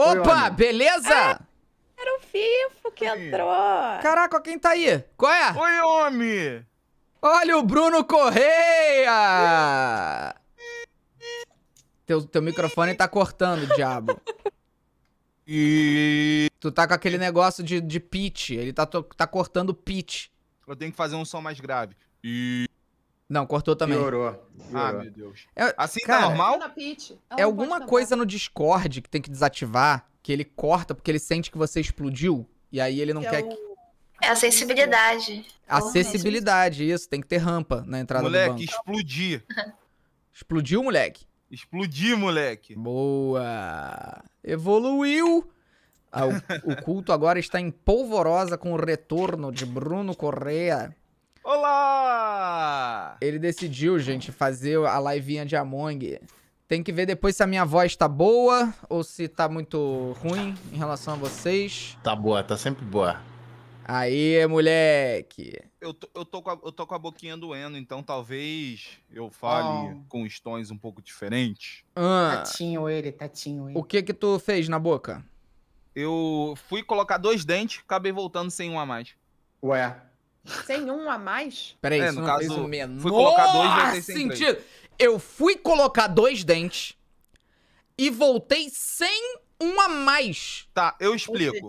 Opa, Oi, beleza? Ah, era o Fifo que Oi. entrou. Caraca, quem tá aí? Qual é? Oi, homem! Olha o Bruno Correia! teu, teu microfone tá cortando, diabo. E... Tu tá com aquele negócio de, de pitch. Ele tá, tá cortando pitch. Eu tenho que fazer um som mais grave. E... Não, cortou também. Piorou. Ah, meu Deus. É, assim cara, tá normal? É alguma coisa no Discord que tem que desativar, que ele corta porque ele sente que você explodiu, e aí ele não que é quer... É o... que... É a sensibilidade. Acessibilidade, isso. Tem que ter rampa na entrada moleque, do banco. Moleque, explodir. Explodiu, moleque? Explodi, moleque. Boa. Evoluiu. Ah, o, o culto agora está em polvorosa com o retorno de Bruno Correa. Olá! Ele decidiu, gente, fazer a livinha de Among. Tem que ver depois se a minha voz tá boa ou se tá muito ruim em relação a vocês. Tá boa, tá sempre boa. Aí, moleque. Eu tô, eu tô, com, a, eu tô com a boquinha doendo, então talvez eu fale oh. com os tons um pouco diferentes. Ah. Tatinho ele, tatinho ele. O que que tu fez na boca? Eu fui colocar dois dentes, acabei voltando sem um a mais. Ué, sem um a mais? Peraí, é, no caso, menor fui colocar dois dentes sem ah, sentido. Três. Eu fui colocar dois dentes e voltei sem um a mais. Tá, eu explico.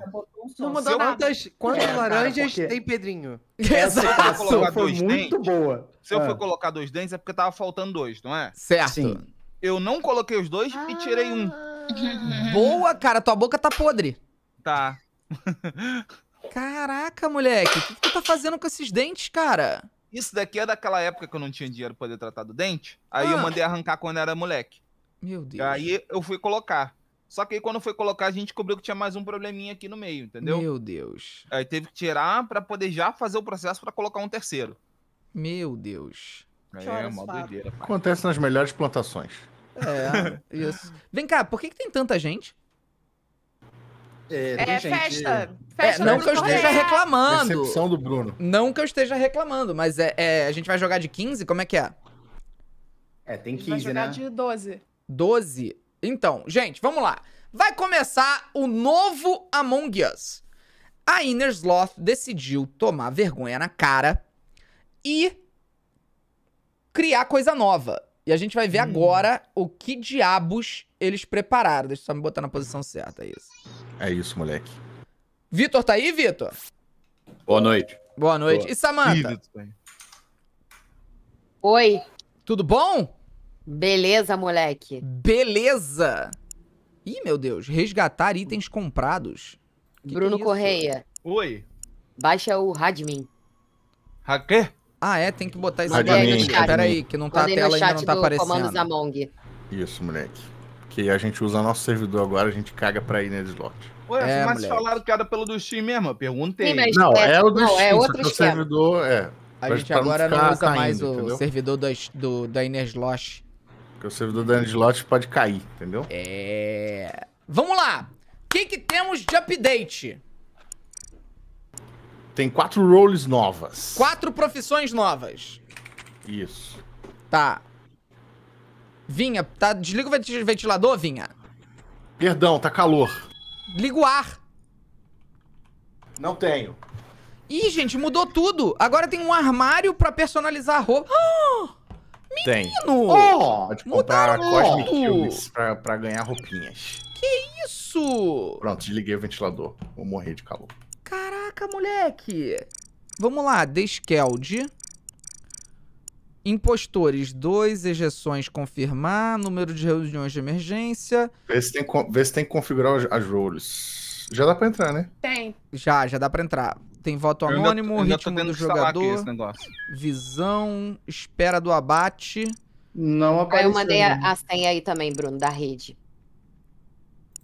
Não mudou nada. Quantas, quantas é, laranjas cara, tem Pedrinho? Essa colocar dois muito dentes, boa. Se eu ah. for colocar dois dentes é porque tava faltando dois, não é? Certo. Sim. Eu não coloquei os dois ah. e tirei um. Ah. Boa, cara, tua boca tá podre. Tá. Caraca, moleque, o que, que tu tá fazendo com esses dentes, cara? Isso daqui é daquela época que eu não tinha dinheiro pra poder tratar do dente. Aí ah. eu mandei arrancar quando era moleque. Meu Deus. Aí eu fui colocar. Só que aí quando foi colocar, a gente descobriu que tinha mais um probleminha aqui no meio, entendeu? Meu Deus. Aí teve que tirar para poder já fazer o processo para colocar um terceiro. Meu Deus. É, é uma doideira. Acontece nas melhores plantações. É, isso. Vem cá, por que, que tem tanta gente? É, é gente... festa. É, festa é, não que eu esteja reclamando. Decepção do Bruno. Não que eu esteja reclamando, mas é, é a gente vai jogar de 15? Como é que é? É, tem 15, vai jogar né? de 12. 12? Então, gente, vamos lá. Vai começar o novo Among Us. A Inner Sloth decidiu tomar vergonha na cara e criar coisa nova. E a gente vai ver hum. agora o que diabos eles prepararam. Deixa eu só me botar na posição certa, isso. É isso, moleque. Vitor, tá aí, Vitor? Boa noite. Boa noite. Boa. E Samanta? Tá Oi. Tudo bom? Beleza, moleque. Beleza. Ih, meu Deus, resgatar itens comprados. Que Bruno que é Correia. Oi. Baixa o Radmin. Hacker? Ah, é, tem que botar isso aqui. Peraí, aí, que não tá Mandei a tela ainda não tá aparecendo. Isso, moleque que a gente usa nosso servidor agora, a gente caga pra ir nesse slot. Ué, é, mas moleque. falaram que era pelo do Steam mesmo, eu perguntei. Sim, não, é, é, o do não, é Steam, é outro o servidor é... A gente agora não, não usa caindo, mais o entendeu? servidor do, do, da Ineslot. Porque o servidor da Ineslot pode cair, entendeu? É... Vamos lá! O que, que temos de update? Tem quatro roles novas. Quatro profissões novas. Isso. Tá. Vinha, tá, desliga o ventilador, Vinha. Perdão, tá calor. Liga o ar. Não tenho. Ih, gente, mudou tudo. Agora tem um armário pra personalizar a roupa. menino! Tem. Oh, Pode comprar Mudaram Cosmic pra, pra ganhar roupinhas. Que isso? Pronto, desliguei o ventilador. Vou morrer de calor. Caraca, moleque. Vamos lá, Deskeld. Impostores, dois ejeções confirmar, número de reuniões de emergência. Vê se tem, vê se tem que configurar as roles. Já dá pra entrar, né? Tem. Já, já dá pra entrar. Tem voto eu anônimo, ainda, ritmo do jogador, visão, espera do abate. Não apareceu. Aí eu mandei a, né? a senha aí também, Bruno, da rede.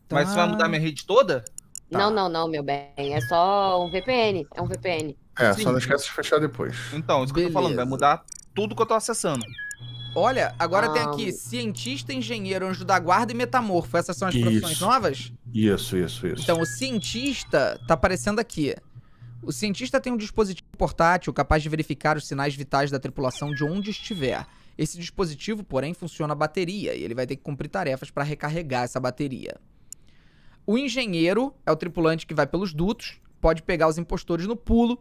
Tá. Mas você vai mudar minha rede toda? Tá. Não, não, não, meu bem. É só um VPN. É um VPN. É, Sim. só não esquece de fechar depois. Então, isso Beleza. que eu tô falando, vai mudar tudo que eu tô acessando. Olha, agora ah. tem aqui cientista, engenheiro, anjo da guarda e metamorfo. Essas são as isso. profissões novas? Isso, isso, isso. Então, o cientista tá aparecendo aqui. O cientista tem um dispositivo portátil capaz de verificar os sinais vitais da tripulação de onde estiver. Esse dispositivo, porém, funciona a bateria e ele vai ter que cumprir tarefas para recarregar essa bateria. O engenheiro é o tripulante que vai pelos dutos, pode pegar os impostores no pulo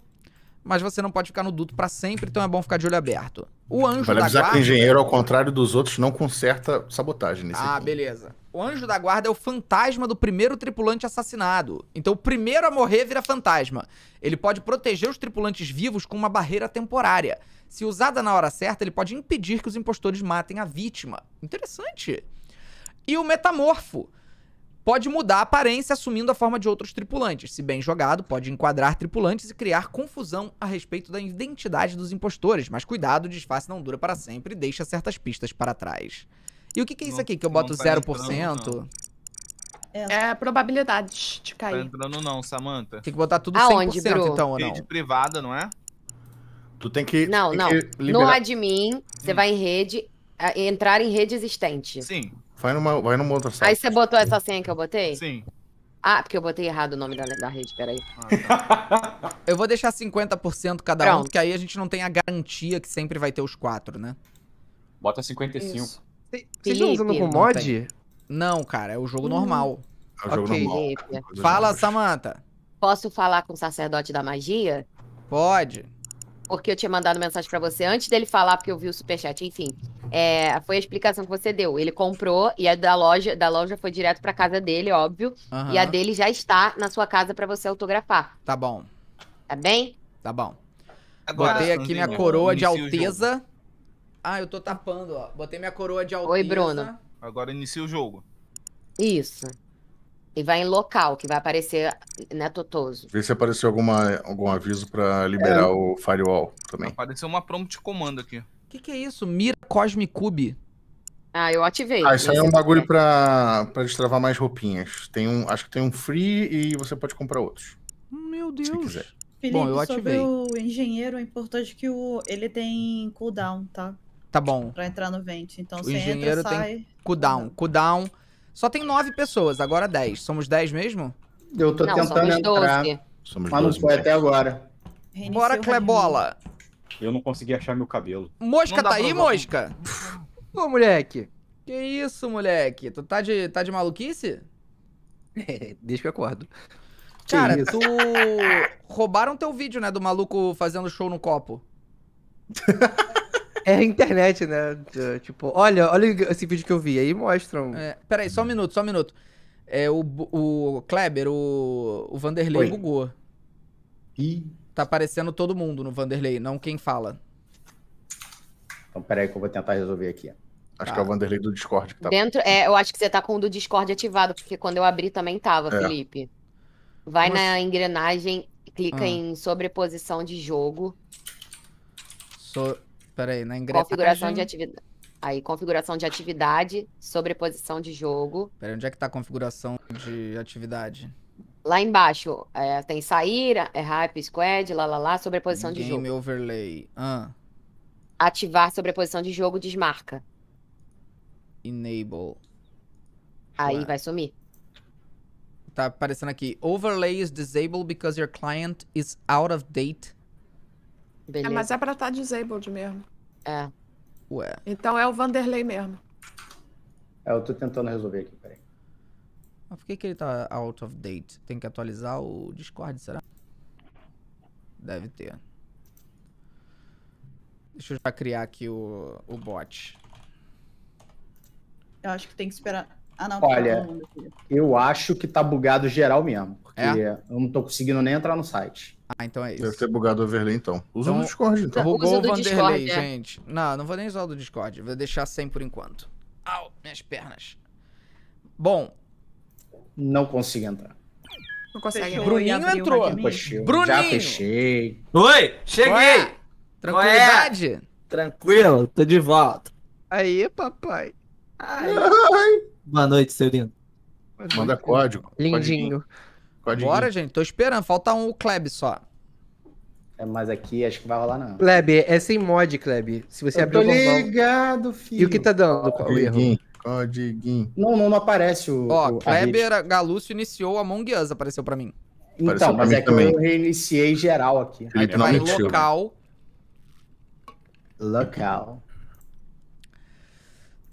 mas você não pode ficar no duto para sempre, então é bom ficar de olho aberto. O anjo vale da guarda. que o engenheiro, ao contrário dos outros, não conserta sabotagem nesse Ah, aqui. beleza. O anjo da guarda é o fantasma do primeiro tripulante assassinado. Então o primeiro a morrer vira fantasma. Ele pode proteger os tripulantes vivos com uma barreira temporária. Se usada na hora certa, ele pode impedir que os impostores matem a vítima. Interessante. E o metamorfo pode mudar a aparência assumindo a forma de outros tripulantes. Se bem jogado, pode enquadrar tripulantes e criar confusão a respeito da identidade dos impostores. Mas cuidado, o disfarce não dura para sempre e deixa certas pistas para trás. E o que, que é isso não, aqui que eu boto tá 0%? Entrando, é a é probabilidade de tá cair. Tá entrando não, Samantha. Tem que botar tudo Aonde, 100% Bru? então, ou não? Rede privada, não é? Tu tem que... Não, tem não. Que no admin, você hum. vai em rede, é, entrar em rede existente. Sim. Vai numa, vai numa outra sala. Aí você botou essa senha que eu botei? Sim. Ah, porque eu botei errado o nome da, da rede, peraí. Ah, tá. eu vou deixar 50% cada Pronto. um, porque aí a gente não tem a garantia que sempre vai ter os quatro, né? Bota 55. Isso. Vocês estão usando com mod? Não, não, cara, é o jogo hum. normal. É o jogo okay. normal. Fala, Samantha. Posso falar com o sacerdote da magia? Pode porque eu tinha mandado mensagem para você antes dele falar, porque eu vi o superchat. Enfim, é, foi a explicação que você deu. Ele comprou e a é da loja, da loja foi direto para casa dele, óbvio. Uhum. E a dele já está na sua casa para você autografar. Tá bom. Tá bem? Tá bom. Agora, Botei aqui minha coroa de alteza. Ah, eu tô tapando, ó. Botei minha coroa de alteza. Oi, Bruno. Agora inicia o jogo. Isso. E vai em local, que vai aparecer, né, Totoso? Vê se apareceu alguma, algum aviso para liberar é. o firewall também. Apareceu uma prompt de comando aqui. O que, que, é isso? Mira Cosmic Cube. Ah, eu ativei. Ah, isso aí é um bagulho é. pra, pra destravar mais roupinhas. Tem um, acho que tem um free e você pode comprar outros. Meu Deus. Se quiser. Felipe, Bom, eu ativei. sobre o engenheiro, é importante que o, ele tem cooldown, tá? Tá bom. Pra entrar no vento. Então, o você engenheiro entra, tem sai... cooldown. Cooldown só tem nove pessoas, agora dez. Somos dez mesmo? Eu tô não, tentando somos entrar. 12. Somos mas 12, não foi né? até agora. Reiniciou Bora, Clebola. Eu não consegui achar meu cabelo. Mosca tá aí, mosca? Ô, moleque. Que isso, moleque? Tu tá de, tá de maluquice? Deixa que eu acordo. Cara, tu. Roubaram teu vídeo, né? Do maluco fazendo show no copo. É a internet, né? Tipo, olha, olha esse vídeo que eu vi. Aí mostram. É, peraí, só um minuto, só um minuto. É, o, o Kleber, o, o Vanderlei Oi. bugou. Ih. Tá aparecendo todo mundo no Vanderlei, não quem fala. Então, peraí que eu vou tentar resolver aqui. Acho tá. que é o Vanderlei do Discord que tá. Dentro, é, eu acho que você tá com o do Discord ativado, porque quando eu abri também tava, é. Felipe. Vai na assim? engrenagem, clica ah. em sobreposição de jogo. So... Espera aí, na engrenagem... Configuração de atividade. Aí, configuração de atividade, sobreposição de jogo. Peraí, onde é que tá a configuração de atividade? Lá embaixo, é, tem sair, é hype, squad, lá, lá, lá, sobreposição Game de jogo. Game overlay. Ah. Ativar sobreposição de jogo, desmarca. Enable. Aí vai sumir. Tá aparecendo aqui. Overlay is disabled because your client is out of date Beleza. É, mas é pra estar tá disabled mesmo. É. Ué. Então é o Vanderlei mesmo. É, eu tô tentando resolver aqui, peraí. Mas por que, que ele tá out of date? Tem que atualizar o Discord, será? Deve ter. Deixa eu já criar aqui o, o bot. Eu acho que tem que esperar. Ah, não, Olha, tá eu acho que tá bugado geral mesmo. Porque é? eu não tô conseguindo nem entrar no site. Ah, então é isso. Deve ter bugado o overlay, então. Usa então, o Discord, então. Bugou o Vanderlei, Discord, é. gente. Não, não vou nem usar o do Discord. Vou deixar sem por enquanto. Au, minhas pernas. Bom. Não consigo entrar. Não consegue. Fechou, Bruninho entrou. Bruninho. Já fechei. Oi, cheguei. Ué, tranquilidade? Ué. Tranquilo, tô de volta. Aí, papai. Ai. Ai. Boa noite, seu lindo. Manda código. Lindinho. Código. Bora, gente. Tô esperando. Falta um Kleb só. É, mas aqui acho que vai rolar não. Kleb, é sem mod, Kleb. Se você eu abrir o normal. ligado, filho. E o que tá dando? Codiguinho. Codiguinho. Não, não, não aparece o. Ó, Kleber Galúcio iniciou Among Us, apareceu pra mim. Então, mas mim é também. que eu reiniciei geral aqui. Felipe, Aí vai local. Local.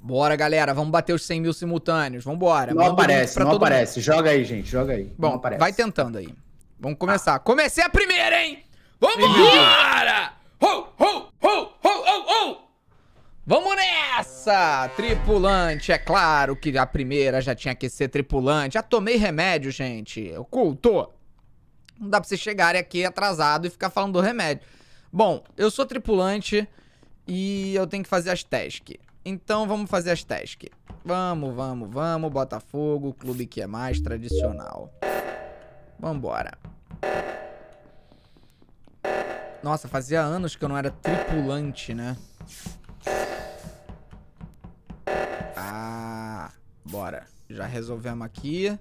Bora, galera, vamos bater os 100 mil simultâneos, vambora. Não Manda aparece, não aparece. Mundo. Joga aí, gente, joga aí. Bom, aparece. vai tentando aí. Vamos começar. Ah. Comecei a primeira, hein? Vambora! Ho, ho, ho, ho, ho, ho! Vamos nessa! Tripulante, é claro que a primeira já tinha que ser tripulante. Já tomei remédio, gente. Ocultou. Não dá pra vocês chegarem aqui atrasado e ficar falando do remédio. Bom, eu sou tripulante e eu tenho que fazer as tasks. Então vamos fazer as tasks. Vamos, vamos, vamos. Botafogo, clube que é mais tradicional. Vambora. Nossa, fazia anos que eu não era tripulante, né? Ah, bora. Já resolvemos aqui.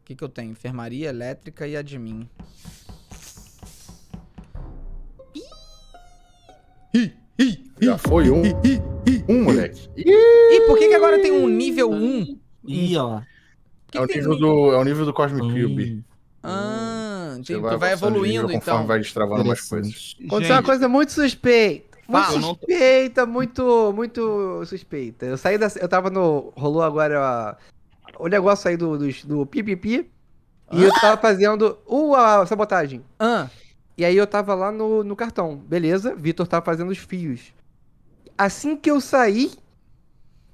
O que, que eu tenho? Enfermaria, elétrica e admin. Ih, ih, ih, Já foi um. 1, moleque. Ih, por que, que agora tem um nível 1? Ih, ó. Que é, o nível do, é o nível do Cosmic Ih. Cube. Ah, hum. entendi. Vai, evoluindo evoluindo, então. vai destravando mais coisas. Aconteceu uma coisa muito suspeita. Muito suspeita, muito, muito suspeita. Eu saí da. Eu tava no. Rolou agora o negócio aí do, do, do Ah. E eu tava fazendo uh, a sabotagem. Ah. E aí eu tava lá no, no cartão. Beleza, Vitor tava fazendo os fios assim que eu saí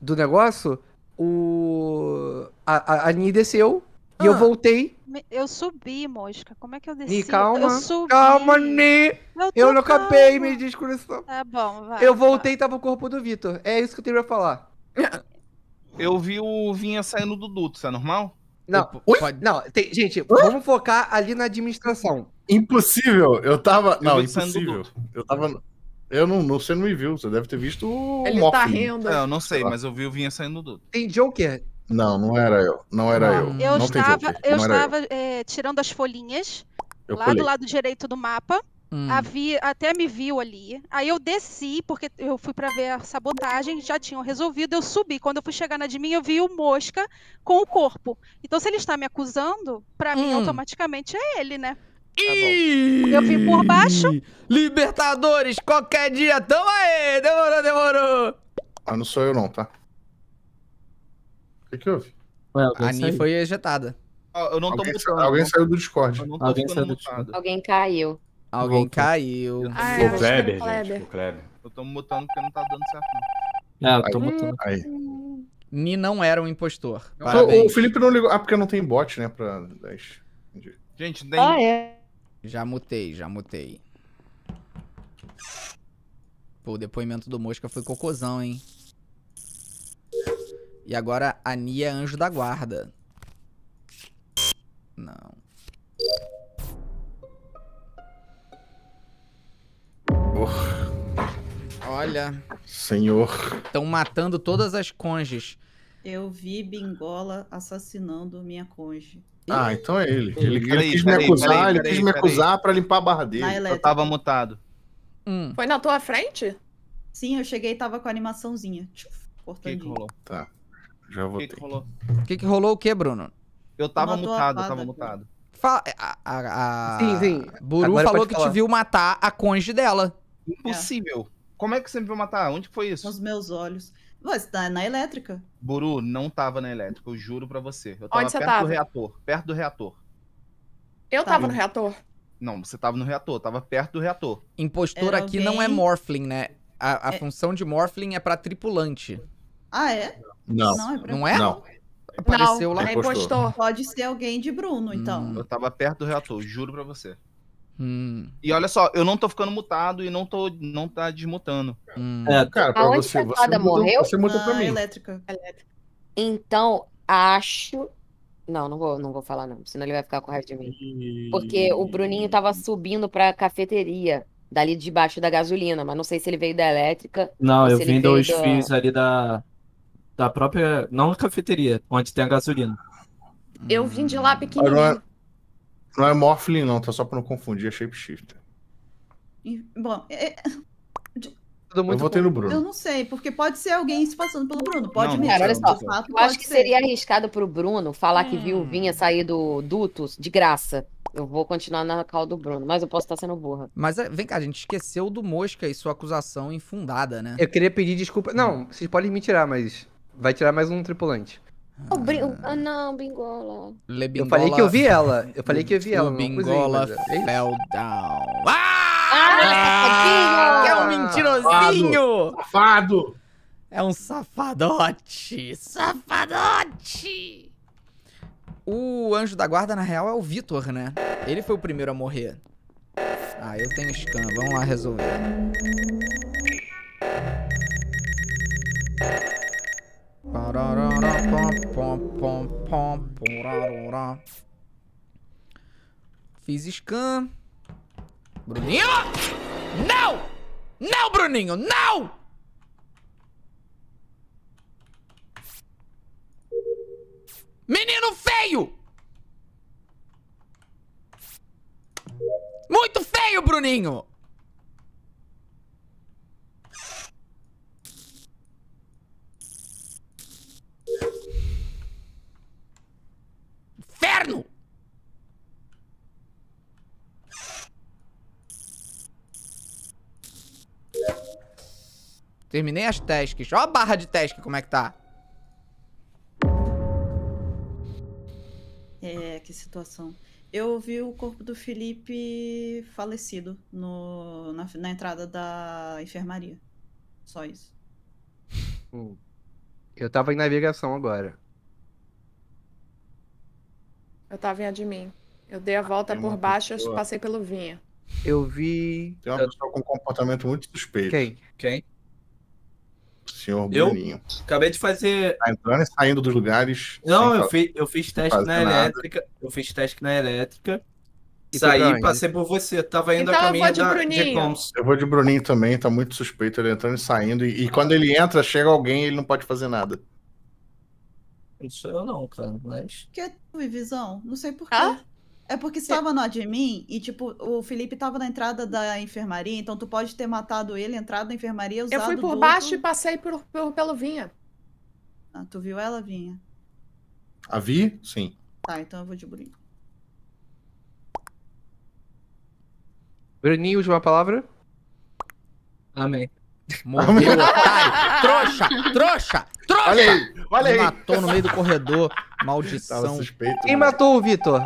do negócio, o. A, a, a desceu ah, e eu ah, voltei. Eu subi, mosca. Como é que eu desci? Ni, calma. Eu calma, Ni! Eu, eu não capei, acabei, me desculpa. Tá bom, vai. Eu voltei e tava o corpo do Vitor. É isso que eu tenho pra falar. Eu vi o Vinha saindo do duto, isso é normal? Não, Ui? não, tem, gente, Ui? vamos focar ali na administração. Impossível, eu tava. Eu não, impossível. Eu tava. Eu não, não, você não me viu, você deve ter visto o Ele Moflin. tá rindo. Não, é, eu não sei, mas eu vi o Vinha saindo do. Tem Joker? Não, não era eu. Não era eu. Eu não estava, eu estava eu. Eh, é, tirando as folhinhas eu lá colhei. do lado direito do mapa. Hum. até me viu ali. Aí eu desci, porque eu fui para ver a sabotagem, já tinham resolvido. Eu subi. Quando eu fui chegar na de mim, eu vi o Mosca com o corpo. Então, se ele está me acusando, para hum. mim, automaticamente é ele, né? Tá eu vim por baixo. Libertadores, qualquer dia, tamo aí! Demorou, demorou! Ah, não sou eu não, tá? O que que houve? Ué, a Ani foi ejetada. Ah, eu não alguém mutando. Alguém saiu do Discord. Alguém saiu do Discord. Alguém caiu. Alguém Volta. caiu. Ah, o é Kleber, gente, o Kleber. Eu tô mutando porque não tá dando certo. Não. Ah, eu tô aí, mutando. Aí. Ni não era um impostor. Parabéns. O Felipe não ligou. Ah, porque não tem bot, né? Pra Gente, não tem. Ah, é. Já mutei, já mutei. Pô, o depoimento do Mosca foi cocôzão, hein? E agora a Nia é anjo da guarda. Não. Oh. Olha. Senhor. Estão matando todas as conges. Eu vi Bingola assassinando minha conge. Ah, então é ele. Ele, ele quis me acusar, ele quis me acusar pra limpar a barra dele. Eu tava mutado. Hum. Foi na tua frente? Sim, eu cheguei e tava com a animaçãozinha. O que, que rolou? Tá. Já vou. O que, que, rolou? O que, que rolou o Bruno? Eu tava mutado, eu tava mutado. a, a, a... Sim, sim. Buru Agora falou que falar. te viu matar a conge dela. Impossível. É. Como é que você me viu matar? Onde foi isso? Nos meus olhos. Você tá na elétrica. Buru, não tava na elétrica, eu juro pra você. Eu tava Onde você perto tava? do reator, perto do reator. Eu tá tava, tava no reator? Não, você tava no reator, tava perto do reator. Impostor Era aqui alguém... não é Morphling, né? A, a é... função de Morphling é pra tripulante. Ah, é? Não. Não é? Não é? Não. Apareceu não, lá. É impostor. Pode ser alguém de Bruno, então. Hum. Eu tava perto do reator, juro pra você. Hum. E olha só, eu não tô ficando mutado e não tô não tá desmutando. Hum. É, cara, pra Aonde você, você muda, morreu? Você mudou? ah, pra mim. Elétrica. elétrica. Então, acho não, não vou, não vou falar não, senão ele vai ficar com raiva de mim. Porque o Bruninho tava subindo pra cafeteria, dali debaixo da gasolina, mas não sei se ele veio da elétrica. Não, eu vim dos fios ali da da própria, não a cafeteria, onde tem a gasolina. Hum. Eu vim de lá pequenininho. Agora, não é Morphling, não, tá só pra não confundir, é Shapeshifter. Bom, é... é eu votei no Bruno. Eu não sei, porque pode ser alguém se passando pelo Bruno. Pode não, mesmo. Cara, olha só. Fato, eu acho que ser. seria arriscado pro Bruno falar hum. que viu hum. Vinha sair do Dutos de graça. Eu vou continuar na cal do Bruno, mas eu posso estar sendo burra. Mas é, vem cá, a gente esqueceu do Mosca e sua acusação infundada, né? Eu queria pedir desculpa. Não, vocês podem me tirar, mas vai tirar mais um tripulante. O brin... Ah, não, Bingola. Le bingola. Eu falei que eu vi ela. Eu falei que eu vi ela. Bingola é- fell down. Ah! ah! Que é um mentirosinho! Safado. safado! É um safadote! Safadote! O anjo da guarda, na real, é o Vitor, né? Ele foi o primeiro a morrer. Ah, eu tenho scan. Vamos lá resolver. Fiz scan. Bruninho! Não! Não, Bruninho! Não! Menino feio! Muito feio, Bruninho! inferno! Terminei as tasks. Ó a barra de task como é que tá. É, que situação. Eu vi o corpo do Felipe falecido no, na, na entrada da enfermaria. Só isso. Eu tava em navegação agora. Eu tava em admin. Eu dei a ah, volta ah, por baixo e passei pelo vinha. Eu vi. Tem uma pessoa com um comportamento muito suspeito. Quem? Quem? senhor eu Bruninho. Acabei de fazer. Tá entrando e saindo dos lugares. Não, eu, fi, eu fiz teste na nada. elétrica. Eu fiz teste na elétrica. E saí e passei por você. Tava indo então, a caminho eu vou de da, Bruninho. De eu vou de Bruninho também, tá muito suspeito ele entrando e saindo. E, e quando ele entra, chega alguém e ele não pode fazer nada. Isso eu não, cara, mas. Que é visão? Não sei porquê. Ah? É porque você tava no admin e, tipo, o Felipe tava na entrada da enfermaria, então tu pode ter matado ele, entrado na enfermaria, usado Eu fui por baixo outro... e passei por, por, pelo Vinha. Ah, tu viu ela, Vinha? A Vi? Sim. Tá, então eu vou de Bruninho. Bruninho, última palavra? Amém. Morreu, otário! Trouxa! Trouxa! Trouxa! Olha aí, olha aí. Me matou no meio do corredor. Maldição. Suspeito, Quem né? matou o Vitor?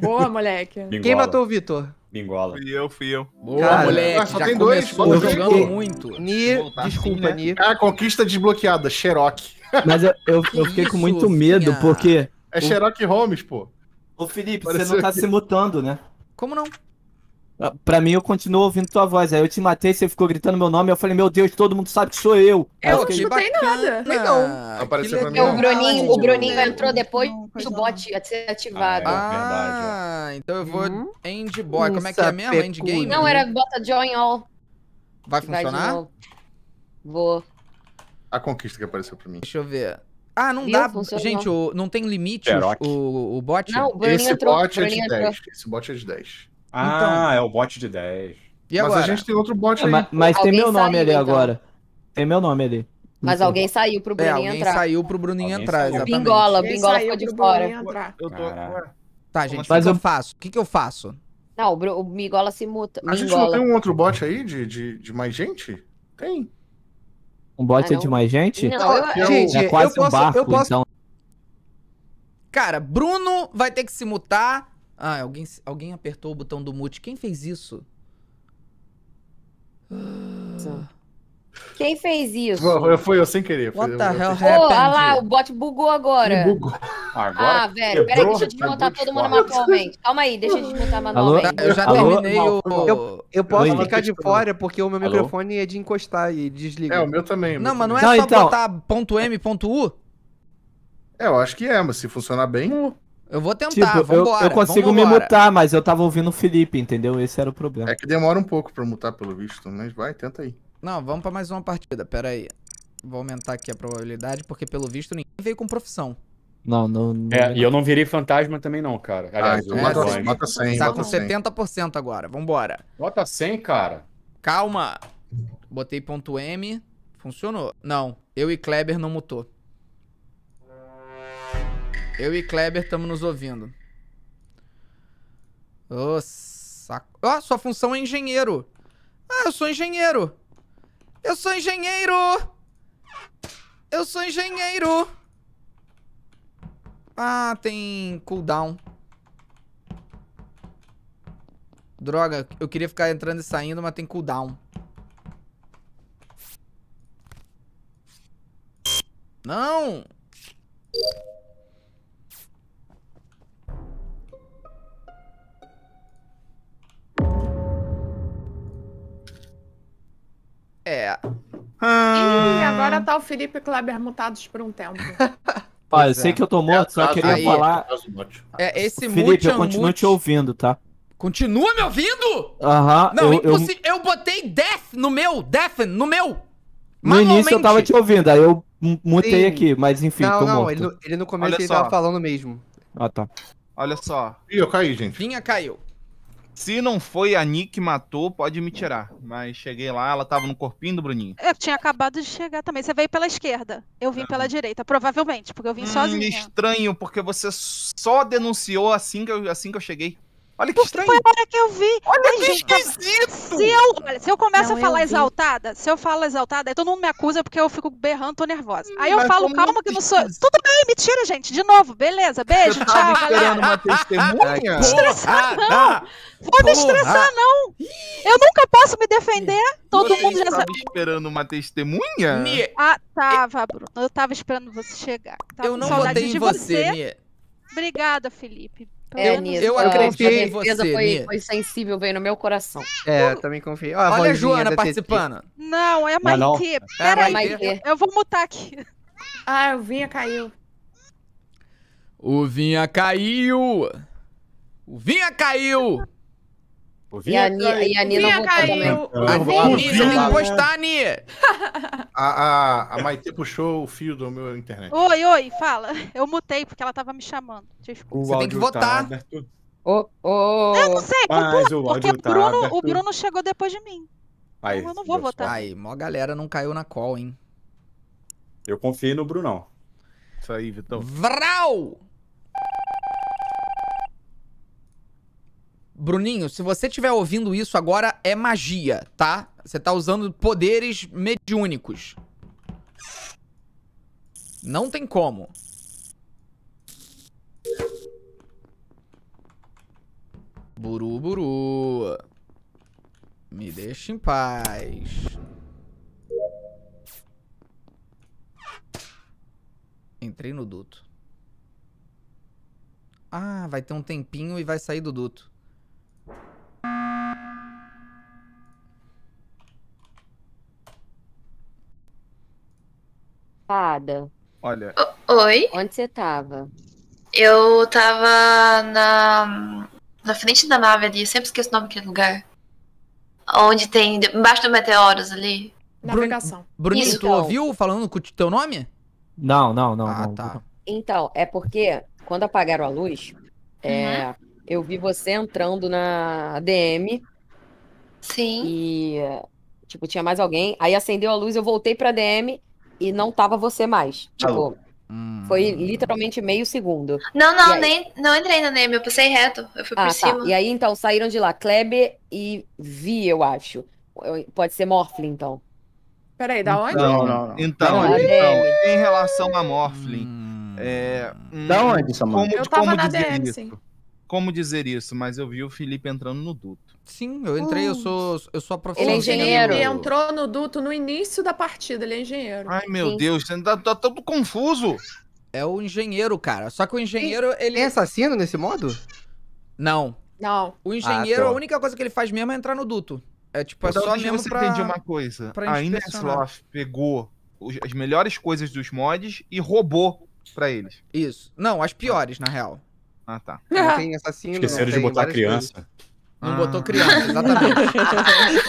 Boa, moleque. Bingola. Quem matou o Vitor? Bingola. Fui eu, fui eu. Boa, Cara, moleque. Ah, só tem dois. Jogando jogo. muito. Ni, desculpa, assim, né? Ni. Ah, conquista desbloqueada. Xerox. Mas eu, eu, eu fiquei isso, com muito medo, porque... É Xerox Holmes, pô. Ô, Felipe, Parece você não tá que... se mutando, né? Como não? Ah, pra mim, eu continuo ouvindo tua voz. Aí eu te matei, você ficou gritando meu nome. Eu falei, meu Deus, todo mundo sabe que sou eu. Eu não chutei nada. Foi não. Apareceu pra mim. O Bruninho, ah, o Bruninho né? entrou depois do bot ser ativado. Ah, é ah, então eu vou uhum. end boy. Como é que é mesmo? End game? Não, era bota join all. Vai funcionar? Vou. A conquista que apareceu pra mim. Deixa eu ver. Ah, não Viu? dá. Funcionou. Gente, o, não tem limite o, o, bot? Não, o Bruninho Esse entrou, bot é de 10. Esse bot é de 10. Então. Ah, então, é o bot de 10. E agora? Mas a gente tem outro bot é, aí. Mas, mas tem meu nome saiu, ali então. agora. Tem meu nome ali. Mas alguém saiu pro é, Bruninho é, alguém entrar. saiu pro Bruninho alguém entrar, exatamente. Bingola, alguém Bingola ficou de fora. Eu tô... Tá, gente, mas assim? eu... eu faço? O que, que eu faço? Não, o, Bingola se muta. A gente não tem um outro bot aí de, de, de mais gente? Tem. Um bot ah, de mais gente? Não, eu... Gente, é quase eu posso, um barco, eu posso... então. Cara, Bruno vai ter que se mutar, ah, alguém, alguém apertou o botão do mute. Quem fez isso? Ah. Quem fez isso? Eu fui eu sem querer. What the hell happened? olha lá, o bot bugou agora. Bugou. Agora ah, velho, peraí, deixa eu desmontar todo mundo manualmente. Calma aí, deixa eu desmontar manualmente. Alô? Eu já Alô? terminei o... Eu, eu posso Oi. ficar de fora, porque o meu Alô? microfone é de encostar e desligar. É, o meu também. meu não, mas não é não, só então... botar ponto .m, ponto .u? É, eu acho que é, mas se funcionar bem... Uh. Eu vou tentar, tipo, vambora. Eu, eu consigo vambora. me mutar, mas eu tava ouvindo o Felipe, entendeu? Esse era o problema. É que demora um pouco pra mutar, pelo visto, mas vai, tenta aí. Não, vamos pra mais uma partida, pera aí. Vou aumentar aqui a probabilidade, porque pelo visto ninguém veio com profissão. Não, não. não... É, é e eu não virei fantasma também, não, cara. Ah, Aliás, ah, então é, bota, 100. Tá com 70% agora, vambora. Bota 100, cara. Calma. Botei ponto M, funcionou. Não, eu e Kleber não mutou. Eu e Kleber estamos nos ouvindo. Ô, oh, saco. Ó, oh, sua função é engenheiro. Ah, eu sou engenheiro. Eu sou engenheiro. Eu sou engenheiro. Ah, tem cooldown. Droga, eu queria ficar entrando e saindo, mas tem cooldown. Não! É. Ah. Ih, agora tá o Felipe Kleber mutados por um tempo. Pá, eu sei que eu tô morto, só é, queria tá aí. falar. Tá tá é, esse Felipe, eu é continuo te ouvindo, tá? Continua me ouvindo? Aham. Não, eu, impossível. Eu... eu... botei death no meu, deafen no meu. No início eu tava te ouvindo, aí eu mutei Sim. aqui, mas enfim, não, tô não, morto. Ele, ele no começo ele tava falando mesmo. Ah, tá. Olha só. Ih, eu caí, gente. Vinha caiu. Se não foi a Nick que matou, pode me tirar. Mas cheguei lá, ela tava no corpinho do Bruninho. É, eu tinha acabado de chegar também. Você veio pela esquerda. Eu vim ah. pela direita, provavelmente, porque eu vim hum, sozinho. Estranho, porque você só denunciou assim que eu, assim que eu cheguei. Olha que estranho. Foi a hora que eu vi. Olha Ai, que gente, tá esquisito. Se eu, olha, se eu começo não, a falar exaltada, se eu falo exaltada, aí todo mundo me acusa porque eu fico berrando, tô nervosa. Aí eu Mas falo, calma que não sou. Tudo bem, me tira, gente. De novo, beleza. Beijo, tá tchau, galera. esperando uma testemunha? Ah, Vou me estressar, não. Vou me estressar, não. Eu nunca posso me defender. Todo você mundo já sabe. esperando uma testemunha? Mie. Ah, tava, Bruno. Eu tava esperando você chegar. Tava eu não votei em você, você. Obrigada, Felipe. É, eu, nisso. Eu acreditei em você. Foi, foi, sensível, veio no meu coração. É, eu também confiei. Olha a Joana participando. Não, é a Maite. É Peraí, é eu vou mutar aqui. Ah, o Vinha caiu. O Vinha caiu! O Vinha caiu! O e a, Ni, e a Nina não caiu. caiu. A Vinha vai encostar, Ani. A, a, a Maite puxou o fio do meu internet. Oi, oi, fala. Eu mutei porque ela tava me chamando. Desculpa. Você tem que tá votar. Tá oh, oh. Eu não sei, Mas por, o porque tá Bruno, o Bruno chegou depois de mim. Aí, eu não vou Deus votar. Aí, mó galera não caiu na call, hein? Eu confiei no Brunão. Isso aí, Vitão. Vral! Bruninho, se você estiver ouvindo isso agora, é magia, tá? Você tá usando poderes mediúnicos. Não tem como. Buru, buru. Me deixa em paz. Entrei no duto. Ah, vai ter um tempinho e vai sair do duto. Ada. Olha. O Oi? Onde você tava? Eu tava na. Na frente da nave ali, sempre esqueço o nome daquele lugar. Onde tem. Embaixo do meteoros ali. Navegação. Bruno, Bruninho, tu então... ouviu falando com o teu nome? Não, não, não. Ah, não. tá. Então, é porque quando apagaram a luz, é, uhum. eu vi você entrando na DM. Sim. E, tipo, tinha mais alguém. Aí acendeu a luz, eu voltei pra DM e não tava você mais. Tá tipo, hum. foi literalmente meio segundo. Não, não, nem não entrei na Neme, eu passei reto. Eu fui ah, por tá. cima. E aí, então, saíram de lá Kleber e Vi, eu acho. Pode ser Morphling, então. Peraí, da onde? Não, não, não. Então, não, então é. em relação a Morphling. Hum. É, da onde, Samara? Como, eu tava como na dizer DM, isso? Sim. Como dizer isso? Mas eu vi o Felipe entrando no duto. Sim, eu entrei, eu sou, eu sou professor. Ele é engenheiro. Ele entrou no duto no início da partida, ele é engenheiro. Ai, meu Sim. Deus, tá, tá confuso. É o engenheiro, cara. Só que o engenheiro, e, ele... É assassino nesse modo? Não. Não. O engenheiro, ah, tá. a única coisa que ele faz mesmo é entrar no duto. É tipo, é então, só mesmo você pra... Entendi uma coisa. A Inesloth pegou as melhores coisas dos mods e roubou pra eles. Isso. Não, as piores, na real. Ah, tá. Não tem assassino, Esqueceram de botar criança. Coisas. Não ah. botou criança, ah. exatamente.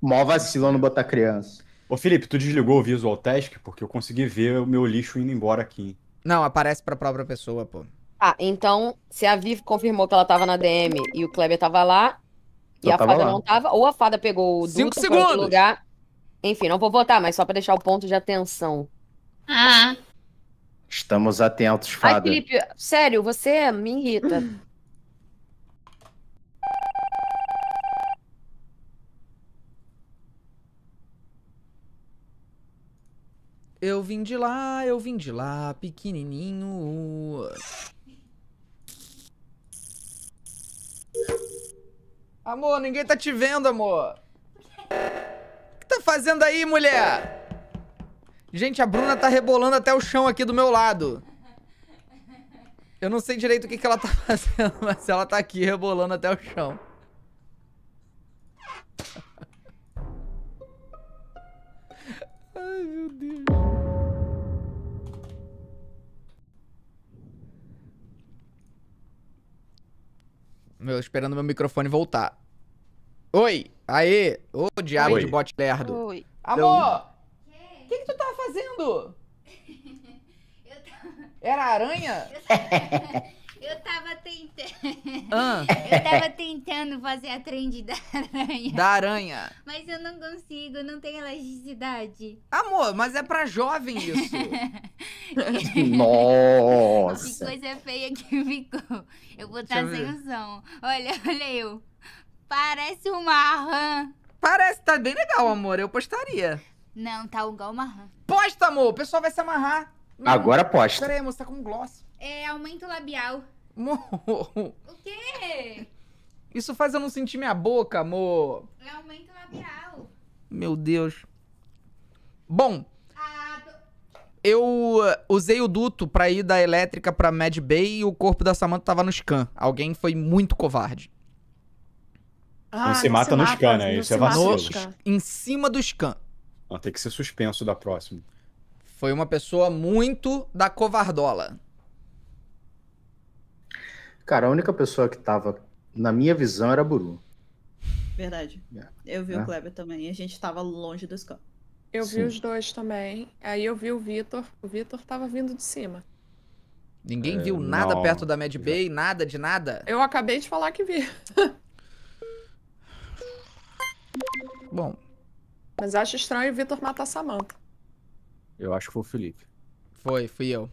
Mó vacilão não botar criança. Ô Felipe, tu desligou o Visual Task porque eu consegui ver o meu lixo indo embora aqui. Não, aparece pra própria pessoa, pô. Ah, então, se a Viv confirmou que ela tava na DM e o Kleber tava lá, eu e a fada lá. não tava, ou a fada pegou o Cinco Duto segundos. outro lugar. Enfim, não vou votar, mas só pra deixar o ponto de atenção. Ah. Estamos atentos, fada. Ai, Felipe, sério, você me irrita. Eu vim de lá, eu vim de lá, pequenininho. Amor, ninguém tá te vendo, amor. O que tá fazendo aí, mulher? Gente, a Bruna tá rebolando até o chão aqui do meu lado. Eu não sei direito o que, que ela tá fazendo, mas ela tá aqui rebolando até o chão. Ai, meu Deus. Meu, esperando meu microfone voltar. Oi! Aê! Ô, diabo Oi. de bote lerdo. Oi. Amor! O que, que tu tava tá fazendo? Eu tava... Era aranha? Eu tava... Eu tava tentando. Ah. Eu tava tentando fazer a trend da aranha. Da aranha. Mas eu não consigo, não tenho elasticidade. Amor, mas é pra jovem isso. Nossa. Que coisa feia que ficou. Eu vou estar sem o som. Olha, olha eu. Parece uma rã. Parece, tá bem legal, amor. Eu postaria. Não, tá igual uma rã. Posta, amor. O pessoal vai se amarrar. Agora posta. Pera amor, você tá com gloss. É aumento labial. O quê? Isso faz eu não sentir minha boca, amor. É aumento labial. Meu Deus. Bom. Eu uh, usei o duto pra ir da elétrica pra Mad Bay e o corpo da Samantha tava no scan. Alguém foi muito covarde. Ah, não se não mata se no mata, scan, né? Isso é vacilo. em cima do scan. tem que ser suspenso da próxima. Foi uma pessoa muito da covardola. Cara, a única pessoa que tava, na minha visão, era Buru. Verdade. É. Eu vi é. o Kleber também. A gente tava longe do Scan. Eu Sim. vi os dois também. Aí eu vi o Vitor. O Vitor tava vindo de cima. Ninguém é, viu nada não. perto da Mad Bay, nada de nada. Eu acabei de falar que vi. Bom. Mas acho estranho o Vitor matar a Samantha. Eu acho que foi o Felipe. Foi, fui eu.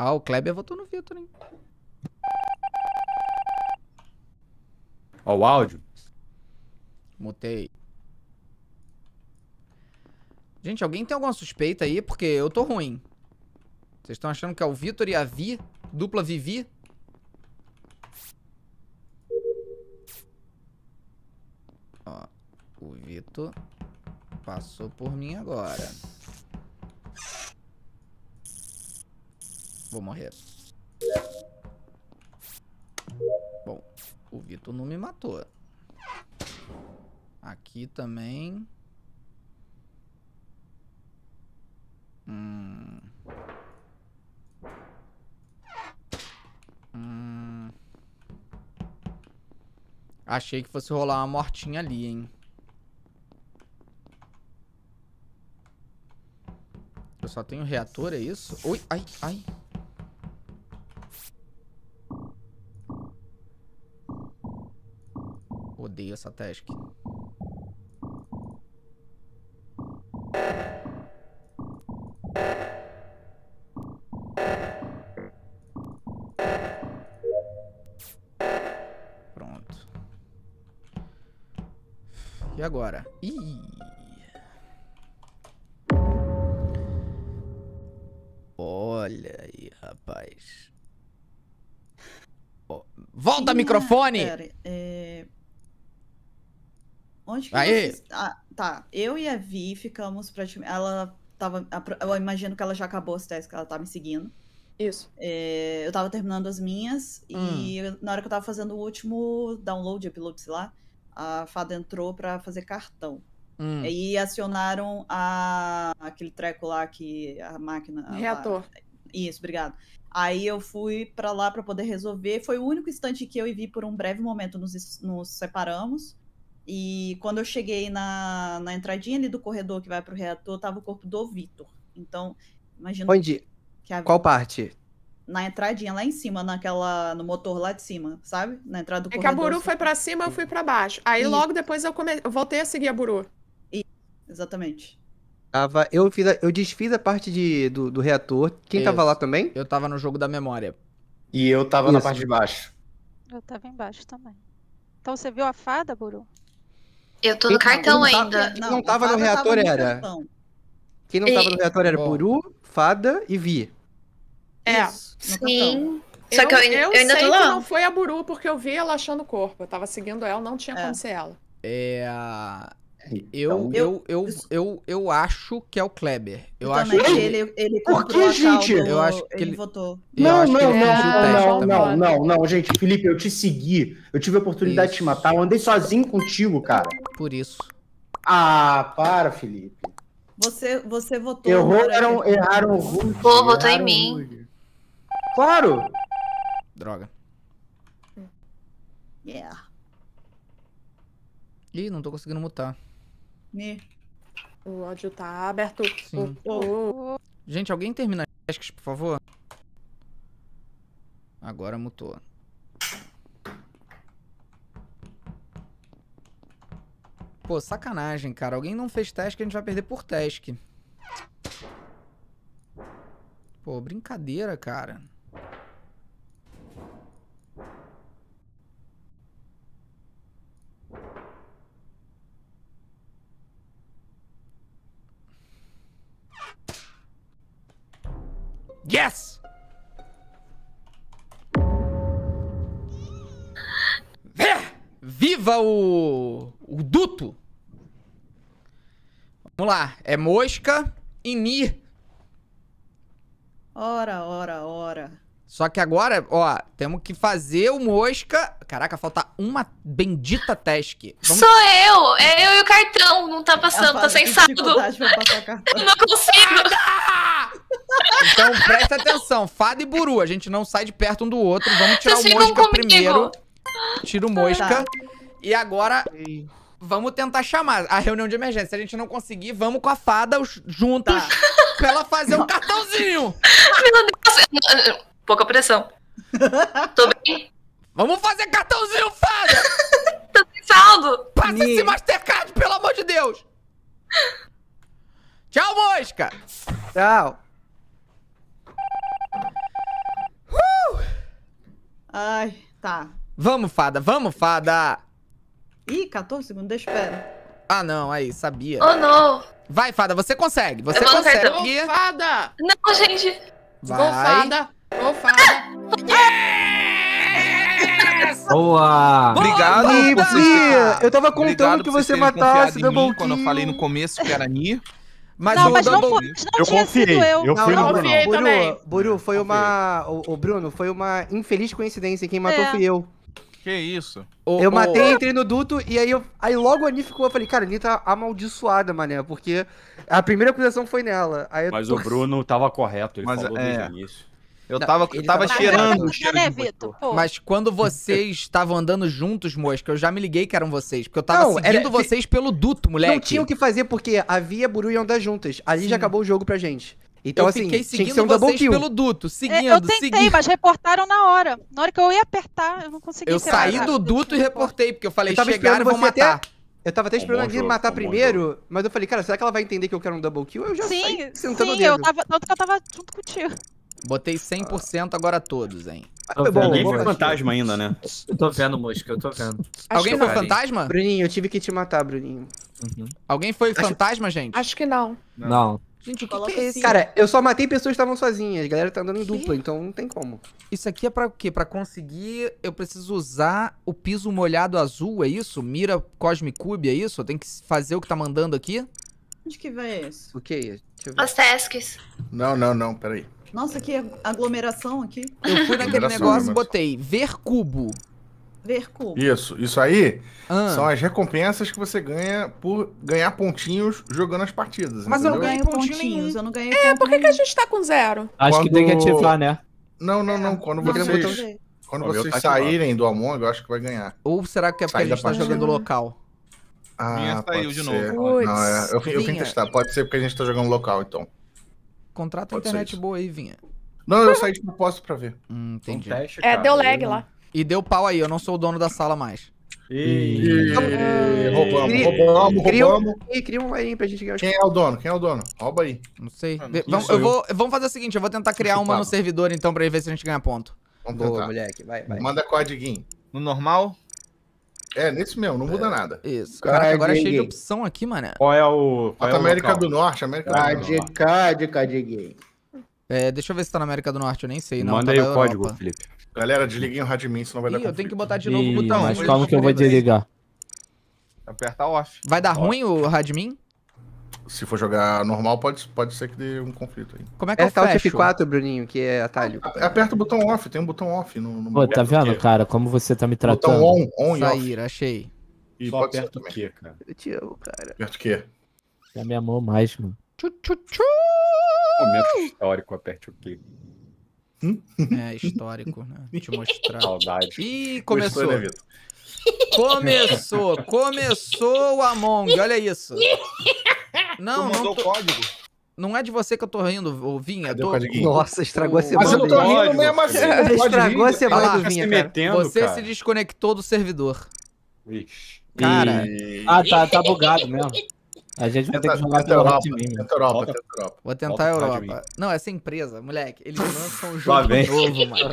Ah, o Kleber votou no Vitor, hein? Ó, o áudio. Mutei. Gente, alguém tem alguma suspeita aí? Porque eu tô ruim. Vocês estão achando que é o Vitor e a Vi? Dupla Vivi? Ó, o Vitor passou por mim agora. Vou morrer. Bom, o Vitor não me matou. Aqui também. Hum. Hum. Achei que fosse rolar uma mortinha ali, hein? Eu só tenho reator, é isso? Oi, ai, ai. odeio essa task. Pronto. E agora? Ih... Olha aí, rapaz. Volta, microfone! Pera, é... Onde que Aí. Vocês... Ah, tá, eu e a Vi ficamos praticamente. Ela tava. Eu imagino que ela já acabou as testes que ela tá me seguindo. Isso. É, eu tava terminando as minhas hum. e na hora que eu tava fazendo o último download, upload, sei lá, a fada entrou para fazer cartão. Hum. E acionaram a, aquele treco lá que a máquina. Reator. A, isso, obrigado. Aí eu fui para lá para poder resolver. Foi o único instante que eu e Vi por um breve momento nos, nos separamos. E quando eu cheguei na, na entradinha ali do corredor que vai pro reator, tava o corpo do Vitor. Então, imagina. Onde? A... Qual parte? Na entradinha lá em cima, naquela. no motor lá de cima, sabe? Na entrada do é corredor. É que a Buru assim. foi para cima, eu fui para baixo. Aí e... logo depois eu, come... eu voltei a seguir a Buru. E... Exatamente. Tava, eu, fiz a... eu desfiz a parte de, do, do reator. Quem Isso. tava lá também? Eu tava no jogo da memória. E eu tava Isso. na parte de baixo. Eu tava embaixo também. Então você viu a fada, Buru? Eu tô no Quem tá- cartão tá- ainda. Quem não tava no reator era. Quem não tava no reator era Buru, Fada e Vi. É. Sim. Só que eu, ainda- eu ainda sei tô que não foi a Buru, porque eu vi ela achando o corpo. Eu tava seguindo ela, não tinha é. como ser ela. É a. Então, eu, eu, eu, eu, eu acho que é o Kleber. Eu, acho que ele, ele Por que, gente? Eu acho que ele, votou. Não, não, não, não, não, não, gente. Felipe, eu te segui. Eu tive a oportunidade de te matar. Eu andei sozinho contigo, cara. Por isso. Ah, para, Felipe. Você, você votou. Erraram, erraram o Rude. Pô, votou em mim. Claro. Droga. Yeah. Ih, não tô conseguindo mutar. Né? O áudio tá aberto. Sim. Oh, oh. Gente, alguém termina as tasks, por favor? Agora mutou. Pô, sacanagem, cara. Alguém não fez task, a gente vai perder por task. Pô, brincadeira, cara. Yes! Viva o... o duto! Vamos lá. É mosca e ni. Ora, ora, ora. Só que agora, ó, temos que fazer o Mosca. Caraca, falta uma bendita task. Vamos... Sou eu! É eu e o cartão. Não tá passando, tá sem saldo. Eu não consigo. então presta atenção. Fada e Buru, a gente não sai de perto um do outro. Vamos tirar Vocês o Mosca comigo. primeiro. Tira o Mosca. Tá. E agora... Vamos tentar chamar a reunião de emergência. Se a gente não conseguir, vamos com a fada juntos tá. pra ela fazer um cartãozinho. Meu Deus, pouca pressão. Tô bem? Vamos fazer cartãozinho, fada Tô pensando! saldo! Passa esse Mastercard, pelo amor de Deus! Tchau, mosca! Tchau. Uh! Ai, tá. Vamos, fada, vamos, fada! Ih, 14 segundos, deixa espera. Ah, não, aí, sabia. Oh, não! Vai, fada, você consegue, você consegue. fada! Não, gente! Vai. fada! Boa! Obrigado, Boa, Eu tava contando que você matasse Double Kill. Quando eu falei no começo que era Ni. Mas não, mas não foi, não eu confiei. eu. eu não, fui não, no Bruno. Buru, Buru, foi uma... O, o, Bruno, foi uma infeliz coincidência. Quem matou é. fui eu. Que isso? eu o, matei, o... entrei no duto e aí, eu, aí logo a Ni ficou. Eu falei, cara, a Ni tá amaldiçoada, mané, porque a primeira acusação foi nela. mas o Bruno tava correto, ele mas, falou é... desde o início. Eu tava, eu tava, tava cheirando cheiro né, de Vitor, Mas quando vocês estavam andando juntos, Mosca, eu já me liguei que eram vocês, porque eu tava não, seguindo era, vocês pelo duto, moleque. Não tinha o que fazer, porque havia Buru e anda juntas. Ali Sim. já acabou o jogo pra gente. Então, eu assim, fiquei seguindo tinha que um vocês pelo duto, seguindo, é, Eu tentei, seguindo. mas reportaram na hora. Na hora que eu ia apertar, eu não consegui. Eu saí do duto e reportei, porque eu falei, eu tava chegaram, vão matar. Até... Eu tava até esperando um a matar um primeiro, mas eu falei, cara, será que ela vai entender que eu quero um double kill? Eu já sim, saí sentando sim, o dedo. Eu tava, tanto que eu tava junto contigo. Botei 100% agora todos, hein. Tá bom, Alguém foi fantasma ainda, né? Eu tô vendo, Mosca, eu tô vendo. Acho Alguém foi fantasma? Bruninho, eu tive que te matar, Bruninho. Uhum. Alguém foi acho... fantasma, gente? Acho que não. Não. não. Gente, o que, que, é assim. isso? Cara, eu só matei pessoas que estavam sozinhas. A galera tá andando em dupla, então não tem como. Isso aqui é pra quê? Pra conseguir, eu preciso usar o piso molhado azul, é isso? Mira Cosmic Cube, é isso? Eu tenho que fazer o que tá mandando aqui? Onde que vai isso? O que é As tasks. Não, não, não, peraí. Nossa, é. que aglomeração aqui. Eu fui naquele negócio e botei ver cubo. Ver cubo. Isso, isso aí ah. são as recompensas que você ganha por ganhar pontinhos jogando as partidas. Mas entendeu? eu não ganhei pontinhos, eu não ganhei É, por que, que a gente tá com zero? Acho Quando... que tem que ativar, né? Não, não, não. É. Quando não, vocês, quando vocês tá saírem do Among, eu acho que vai ganhar. Ou será que é porque a gente tá jogando local? Ah, Minha saiu de novo. Não, é, eu, eu vim testar. Pode ser porque a gente tá jogando local, então. Contrata a internet boa aí, Vinha. Não, eu saí de propósito pra ver. Hum, entendi. teste, é, deu lag lá. E deu pau aí, eu não sou o dono da sala mais. E... E... Roubamos, e... roubamos, roubamos. E cria um aí pra gente ganhar Quem é o dono? Quem é o dono? Rouba aí. Não sei. Ah, não vamos, eu, vou, vamos fazer o seguinte, eu vou tentar criar uma no servidor então pra ver se a gente ganha ponto. Vamos Boa, moleque, vai, vai. Manda código No normal? É, nesse mesmo, não muda é, nada. Isso. Caraca, Caraca agora é cheio de opção aqui, mané. Qual é o. Qual é América local? do Norte, América do Norte. Cade, Cade, Gay. É, deixa eu ver se tá na América do Norte, eu nem sei. Não, Manda tá aí o código, Felipe. Galera, desliguem o radmin, senão vai Ih, dar conflito. eu tenho que botar de novo o botão. Mas calma que eu vou desligar. Aperta off. Vai dar off. ruim o radmin? se for jogar normal, pode, pode ser que dê um conflito aí. Como é que é? eu fecho? F4, Bruninho, que é atalho. A, aperta o botão off, tem um botão off no... no Pô, tá vendo, cara, como você tá me tratando? Botão on, on Sair, e off. Sair, achei. E Só aperta o quê, cara? Eu te amo, cara. Aperta o quê? Já me amou mais, mano. Tchu, tchu, tchu! Momento histórico, aperte o quê? Hum? É, histórico, né? Vou te mostrar. Saudade. Ih, começou. Gostou, né, começou, começou o Among, olha isso. Não, tu mandou não tô... o código. Não é de você que eu tô rindo, Vinha. Tô... Nossa, estragou a semana. Mas eu não tô rindo mesmo assim. estragou a tá semana do Vinha, se metendo, Você cara. se desconectou do servidor. Ixi. Cara. E... Ah, tá, tá bugado mesmo. A gente vai tenta, ter que jogar pela Europa, Europa Tenta Europa, tenta Europa. Vou tentar a Europa. Não, essa é empresa, moleque, eles lançam um jogo novo, mano.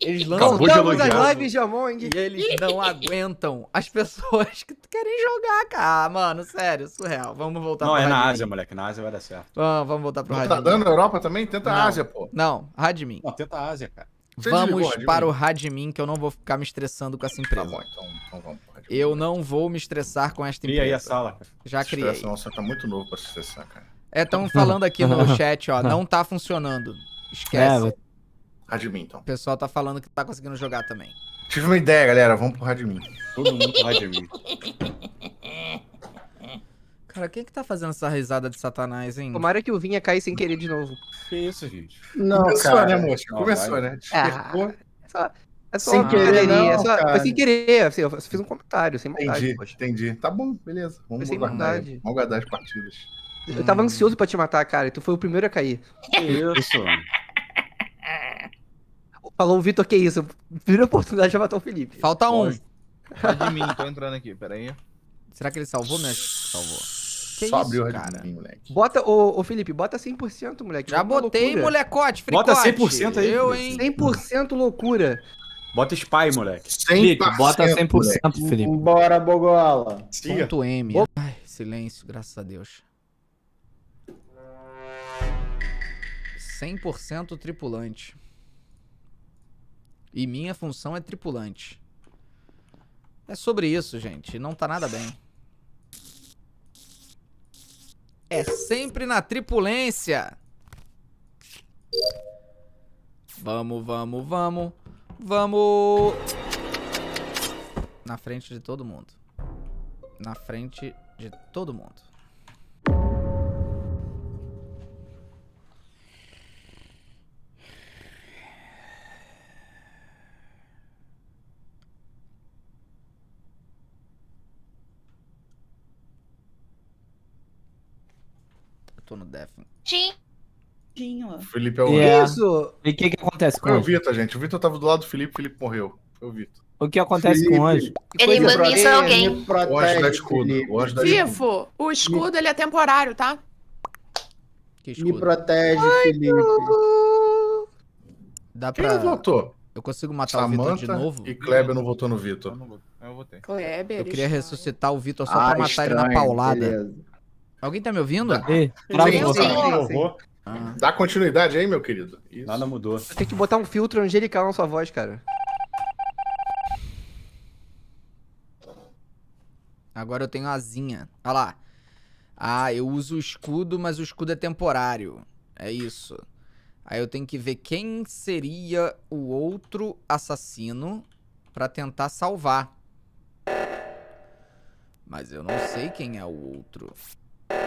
Eles lançam todas as lives de Among. E eles não aguentam as pessoas que querem jogar, cara. Mano, sério, surreal. Vamos voltar não, pro Não, é na Ásia, moleque. Na Ásia vai dar certo. Vamos, vamos voltar pro Radmin. Tá dando na Europa também? Tenta não. a Ásia, pô. Não, Radmin. Não, tenta a Ásia, cara. Você vamos para o Radmin, que eu não vou ficar me estressando com essa empresa. Tá bom, então, então vamos. Eu não vou me estressar com esta empresa. E aí a sala, cara. Já criei. Estressa, nossa, é tá muito novo pra se estressar, cara. É, estão falando aqui no chat, ó. Não tá funcionando. É, Esquece. É, Admin, então. O pessoal tá falando que tá conseguindo jogar também. Tive uma ideia, galera. Vamos pro Radmin. Todo mundo pro tá Radmin. Cara, quem é que tá fazendo essa risada de satanás, hein? Tomara que o Vinha cair sem querer de novo. Que isso, gente? Não, Começou, cara. né, moço? Começou, né? Despertou. Ah, só... É só sem querer, é não, é só, foi sem querer, assim, eu fiz um comentário, sem maldade. Entendi, poxa. entendi. Tá bom, beleza. Vamos foi guardar, vamos guardar as partidas. Eu tava ansioso pra te matar, cara, e tu foi o primeiro a cair. Que isso? Falou o Vitor, que isso? Primeira oportunidade já matou o Felipe. Falta um. Tá de mim, tô entrando aqui, peraí. Será que ele salvou, né? Salvou. Que Só isso, abriu o cara? Mim, moleque. Bota, ô, ô, Felipe, bota 100%, moleque. Já botei, loucura. molecote, fricote. Bota 100% aí. Eu, hein? 100% loucura. Bota Spy, moleque. 100%, Felipe, bota 100%, moleque. Felipe. Bora, Bogola. Ponto M. Ai, silêncio, graças a Deus. 100% tripulante. E minha função é tripulante. É sobre isso, gente. Não tá nada bem. É sempre na tripulência. Vamos, vamos, vamos. Vamos... Na frente de todo mundo. Na frente de todo mundo. tô no Defin. Sim. O Felipe é o yeah. É. Isso! E o que, que acontece com o Vitor, tá, gente. O Vitor tava do lado do Felipe, o Felipe morreu. Foi o Vitor. O que acontece Felipe. com o anjo? Ele manda isso a alguém. Protege, o anjo dá escudo. O anjo dá Vivo, o escudo ele é temporário, tá? Que escudo? Me protege, Ai, Felipe. Dá pra... Quem votou? Eu consigo matar Samantha o Vitor de novo? e Kleber não votou no Vitor. Eu votei. Kleber... Eu queria ressuscitar o Vitor só ah, pra matar estranho, ele na paulada. Beleza. Alguém tá me ouvindo? Ah, sim, sim, sim. Ah. Dá continuidade aí, meu querido. Isso. Nada mudou. Tem que botar um filtro angelical na sua voz, cara. Agora eu tenho asinha. Olha lá. Ah, eu uso o escudo, mas o escudo é temporário. É isso. Aí eu tenho que ver quem seria o outro assassino para tentar salvar. Mas eu não sei quem é o outro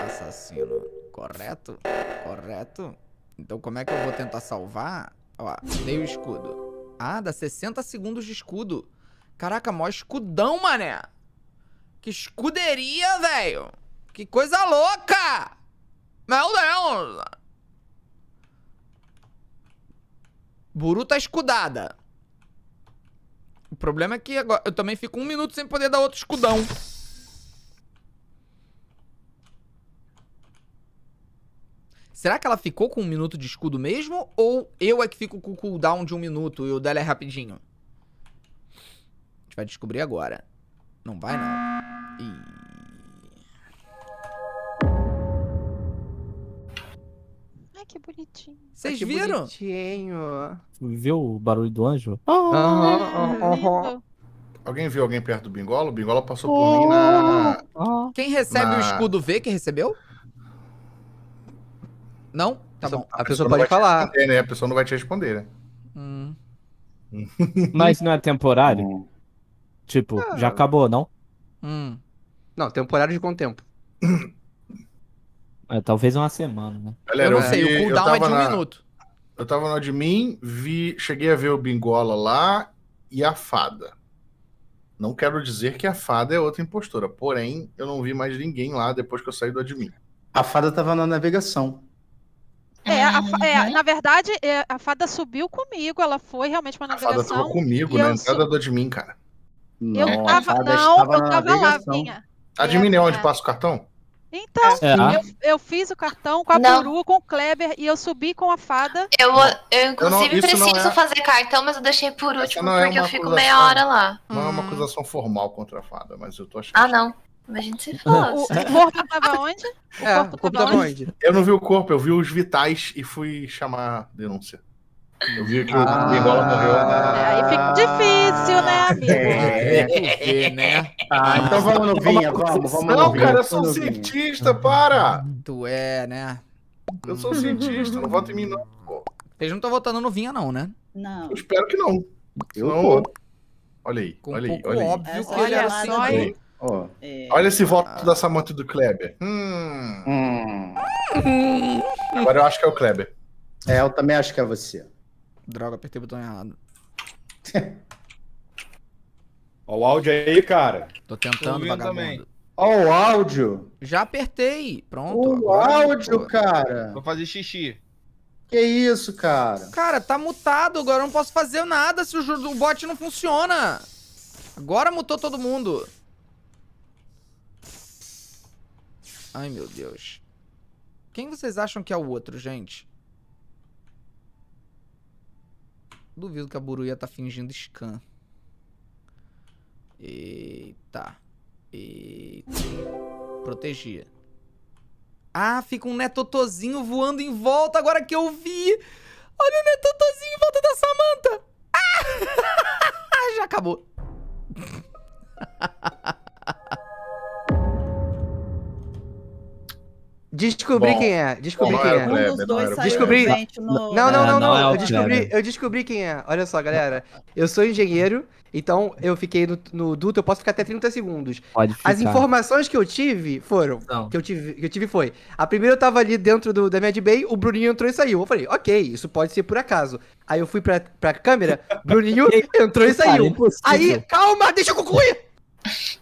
assassino. Correto? Correto? Então como é que eu vou tentar salvar? Ó, dei o escudo. Ah, dá 60 segundos de escudo. Caraca, mó escudão, mané. Que escuderia, velho. Que coisa louca. Meu Deus. Buru tá escudada. O problema é que agora eu também fico um minuto sem poder dar outro escudão. Será que ela ficou com um minuto de escudo mesmo? Ou eu é que fico com o cooldown de um minuto e o dela é rapidinho? A gente vai descobrir agora. Não vai, não. Ih. que bonitinho. Vocês viram? Bonitinho. Viu o barulho do anjo? Oh, ah, ah. ah, ah, ah alguém viu alguém perto do Bingola? O Bingola passou oh, por mim na. Oh. Quem recebe na... o escudo vê quem recebeu? Não? Tá bom. A, a pessoa, pessoa pode falar. Né? A pessoa não vai te responder, né? Hum. Mas não é temporário? Hum. Tipo, ah. já acabou, não? Hum. Não, temporário de quanto tempo? É, talvez uma semana, né? Galera, eu não sei, vi, o cooldown é de um na... minuto. Eu tava no admin, vi, cheguei a ver o Bingola lá e a fada. Não quero dizer que a fada é outra impostora, porém, eu não vi mais ninguém lá depois que eu saí do admin. A fada tava na navegação. É, a, é, na verdade, é, a fada subiu comigo, ela foi realmente uma navegação. A fada subiu comigo, na né? entrada de mim, cara. eu não, tava, não, eu tava navegação. lá, vinha. Admin é, é onde passa o cartão? Então, é. é. eu, eu, fiz o cartão com a Boru Buru, com o Kleber e eu subi com a fada. Eu, eu inclusive, eu não, preciso é... fazer cartão, mas eu deixei por último é porque eu acusação, fico meia hora lá. Não é uma hum. acusação formal contra a fada, mas eu tô achando. Ah, não. Mas a gente se fala. O, corpo tava onde? O é, corpo, o corpo tava, onde? Eu não vi o corpo, eu vi os vitais e fui chamar a denúncia. Eu vi que o ah, morreu. É, aí fica difícil, né, é, amigo? É, é porque, né? Ah, ah então vamos no vinho, vamos, vamos Não, cara, eu sou um cientista, para! Tu é, né? Eu sou um cientista, não vota em mim, não. Vocês não estão votando no vinho, não, né? Não. Eu espero que não. Eu não. Olha aí, olha aí, olha aí. Óbvio que ele era só. Oh. É... Olha esse voto ah. da do Kleber. Hum. Hum. Agora eu acho que é o Kleber. É, eu também acho que é você. Droga, apertei o botão errado. Ó o áudio aí, cara. Tô tentando, Tô vagabundo. Ó o áudio. Já apertei. Pronto. O áudio, cara. Vou fazer xixi. Que isso, cara? Cara, tá mutado agora. Eu não posso fazer nada se o, o bot não funciona. Agora mutou todo mundo. Ai, meu Deus. Quem vocês acham que é o outro, gente? Duvido que a Buruia tá fingindo scan. Eita. Eita. Protegia. Ah, fica um netotozinho voando em volta agora que eu vi. Olha o netotozinho em volta da Samanta. Ah! Já acabou. Descobri Bom, quem é, descobri quem é. Um dos dois saiu descobri... É, não, não, não, não. É eu, descobri, eu descobri quem é. Olha só, galera. Eu sou engenheiro, então eu fiquei no, no duto, eu posso ficar até 30 segundos. Pode ficar. As informações que eu tive foram. Não. Que eu tive, que eu tive foi. A primeira eu tava ali dentro do, da Mad Bay, o Bruninho entrou e saiu. Eu falei, ok, isso pode ser por acaso. Aí eu fui pra, pra câmera, Bruninho entrou e saiu. Aí, calma, deixa eu concluir!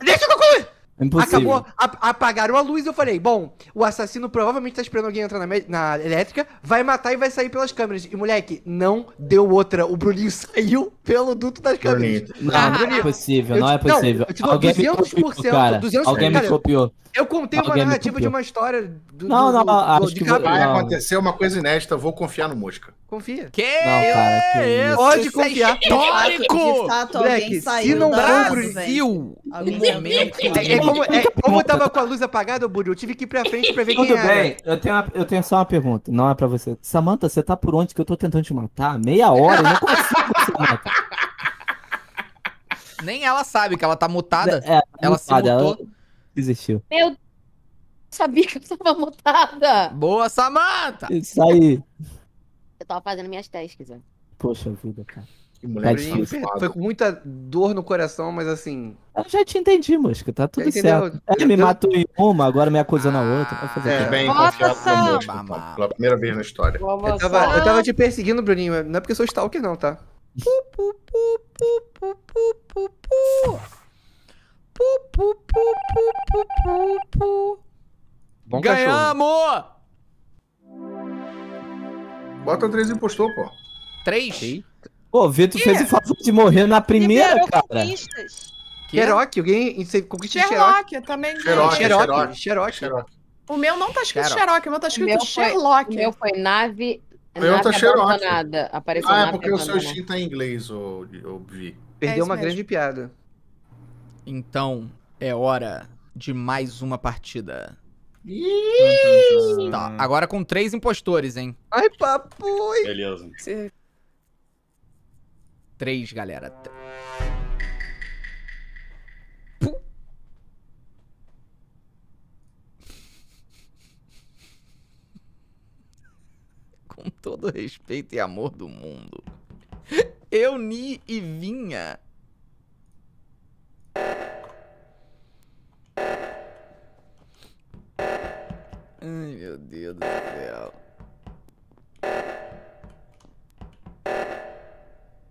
Deixa eu concluir! Impossível. Acabou, a, apagaram a luz e eu falei, bom, o assassino provavelmente tá esperando alguém entrar na, na, elétrica, vai matar e vai sair pelas câmeras. E, moleque, não deu outra. O Bruninho saiu pelo duto das câmeras. Não, ah, não é ah, possível, não é possível. alguém 200%, copiou, cara. Alguém me copiou. Eu contei alguém uma narrativa de uma história do, Não, não, do, acho do, que vou, vai não. acontecer uma coisa inédita, vou confiar no Mosca. Confia. Que? Não, cara, que é isso? Pode confiar. É histórico! Moleque, se não for o Brasil... Alguém é como, é, como eu tava com a luz apagada, Buri, eu tive que ir pra frente pra ver Tudo quem Tudo bem, eu tenho, eu tenho só uma pergunta, não é pra você. Samanta, você tá por onde que eu tô tentando te matar? Meia hora, eu não consigo, matar. Nem ela sabe que ela tá mutada. É, ela tá mutada, se mutou. Ela desistiu. Meu Deus, sabia que eu tava mutada. Boa, Samanta! Isso aí. Eu tava fazendo minhas testes, ó. Poxa vida, cara mulher tá difícil. Foi com muita dor no coração, mas assim. Eu já te entendi, Mosca. Tá tudo certo. Ele me matou em uma, agora me acusou na outra. Vai fazer é, bem confiado no Mosca, tá? Então. Pela primeira vez na história. Eu tava, eu tava te perseguindo, Bruninho. Não é porque eu sou stalker, não, tá? Bom Ganhamos! Bota três impostor, pô. Três? Pô, o Vitor fez o favor de morrer na primeira, cara. Conquistas. Que? Cherokee, alguém conquista Cherokee. Cherokee, eu também ganhei. Cherokee, Cherokee, O meu não tá escrito Cherokee, o meu tá escrito Sherlock. O meu foi nave. O meu tá Cherokee. ah, é porque o seu Steam tá em inglês, ô, ô Vi. Perdeu é uma grande piada. Então, é hora de mais uma partida. Iiii. Tá, agora com três impostores, hein? Ai, papo! Beleza. 3, galera. Com todo respeito e amor do mundo. Eu ni e vinha. Ai, meu Deus do céu.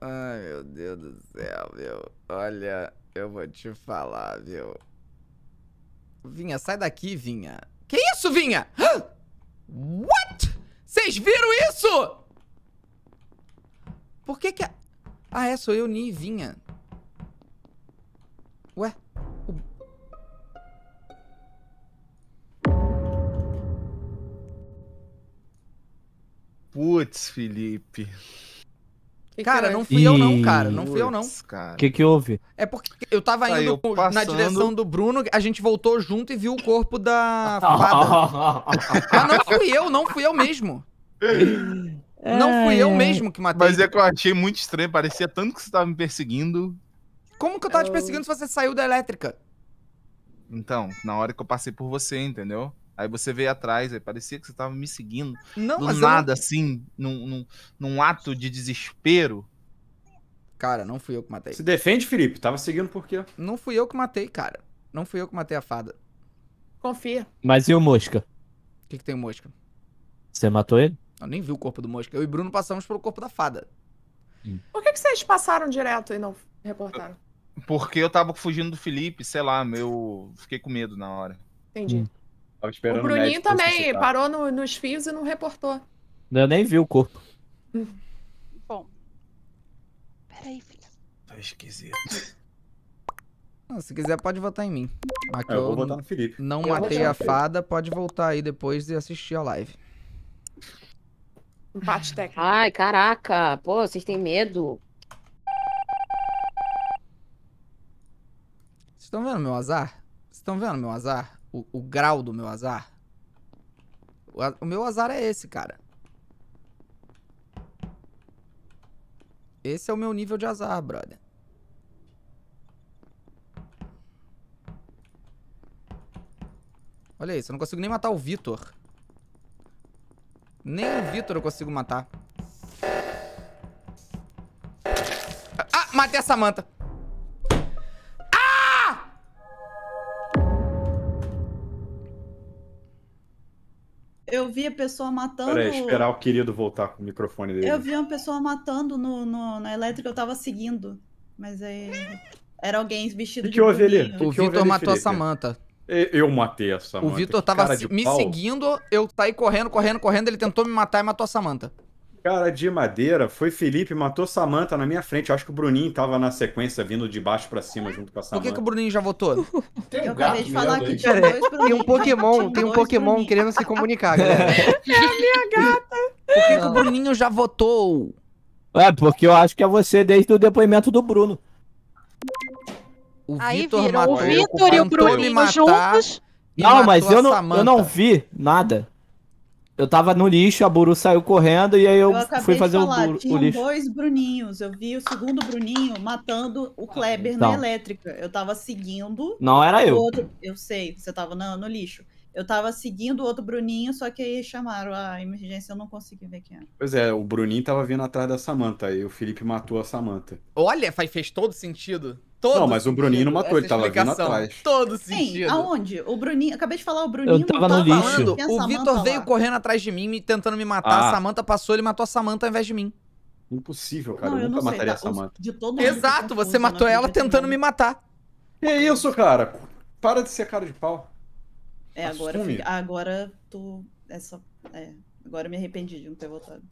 Ai, meu Deus do céu, meu. Olha, eu vou te falar, viu? Vinha, sai daqui, Vinha. Que isso, Vinha? What? Vocês viram isso? Por que que... A... Ah, é, sou eu, Ni, Vinha. Ué? O... Putz, Felipe. Que cara, que é não fui eu não, cara. Não fui eu não. O que que houve? É porque eu tava Saiu indo com, na direção do Bruno, a gente voltou junto e viu o corpo da fada. ah, não fui eu, não fui eu mesmo. É... Não fui eu mesmo que matei. Mas é que eu achei muito estranho, parecia tanto que você tava me perseguindo. Como que eu tava eu... te perseguindo se você saiu da elétrica? Então, na hora que eu passei por você, entendeu? Aí você veio atrás, aí parecia que você estava me seguindo. Não, do nada, assim, num, num, num, ato de desespero. Cara, não fui eu que matei. Se defende, Felipe. Tava seguindo por quê? Não fui eu que matei, cara. Não fui eu que matei a fada. Confia. Mas e o Mosca? O que, que tem o Mosca? Você matou ele? Eu nem vi o corpo do Mosca. Eu e Bruno passamos pelo corpo da fada. Hum. Por que, que vocês passaram direto e não reportaram? Porque eu tava fugindo do Felipe, sei lá, meu. Fiquei com medo na hora. Entendi. Hum o Bruninho o também parou no, nos fios e não reportou. Eu nem vi o corpo. Bom. Peraí, filha. Tá esquisito. Não, se quiser, pode votar em mim. Aqui é, eu, eu vou votar no Felipe. Não eu matei a fada, pode voltar aí depois e assistir a live. Empate técnico. Ai, caraca. Pô, vocês têm medo. Vocês estão vendo meu azar? Vocês estão vendo meu azar? o, o grau do meu azar? O, o meu azar é esse, cara. Esse é o meu nível de azar, brother. Olha isso, eu não consigo nem matar o Vitor. Nem o Vitor eu consigo matar. Ah, matei a Samanta. eu vi a pessoa matando. Peraí, esperar o querido voltar com o microfone dele. Eu vi uma pessoa matando no, no na elétrica, eu tava seguindo. Mas aí. Era alguém vestido que de. Que houve ali? O Vitor matou a Samanta. Eu matei a Samanta. O Vitor tava se, me seguindo, eu saí correndo, correndo, correndo, ele tentou me matar e matou a Samanta. Cara de madeira, foi Felipe, matou Samanta na minha frente. Eu acho que o Bruninho tava na sequência, vindo de baixo pra cima junto com a Samanta. Por que, que o Bruninho já votou? Tem um eu acabei de falar que tinha dois Bruninho. Tem um Pokémon, tem um Pokémon querendo se comunicar, galera. É a minha gata. Por que, que o Bruninho já votou? É, porque eu acho que é você desde o depoimento do Bruno. O Aí Vitor viram matou, o Vitor e o Bruninho juntos. Não, mas eu não, eu não vi nada. Eu tava no lixo, a Buru saiu correndo e aí eu, eu fui fazer falar, o, o lixo. dois Bruninhos. Eu vi o segundo Bruninho matando o Kleber então, na elétrica. Eu tava seguindo. Não era eu. Outro... Eu sei, você tava no, no lixo. Eu tava seguindo o outro Bruninho, só que aí chamaram a ah, emergência, eu não consegui ver quem era. Pois é, o Bruninho tava vindo atrás da Samanta e o Felipe matou a Samanta. Olha, faz, fez todo sentido. Todo não, mas o Bruninho não matou, ele tava vindo atrás. Todo Sim, sentido. Sim, aonde? O Bruninho, acabei de falar, o Bruninho eu tava no lixo. Falando, o Vitor veio lá. correndo atrás de mim, tentando me matar, ah. a Samanta passou, ele matou a Samanta ao invés de mim. Impossível, cara, não, eu, eu nunca sei, mataria tá, a Samanta. De todo Exato, tá você matou ela tentando me matar. Que isso, cara? Para de ser cara de pau. É, agora, fica, agora tô. Essa, é, é, agora me arrependi de não ter votado.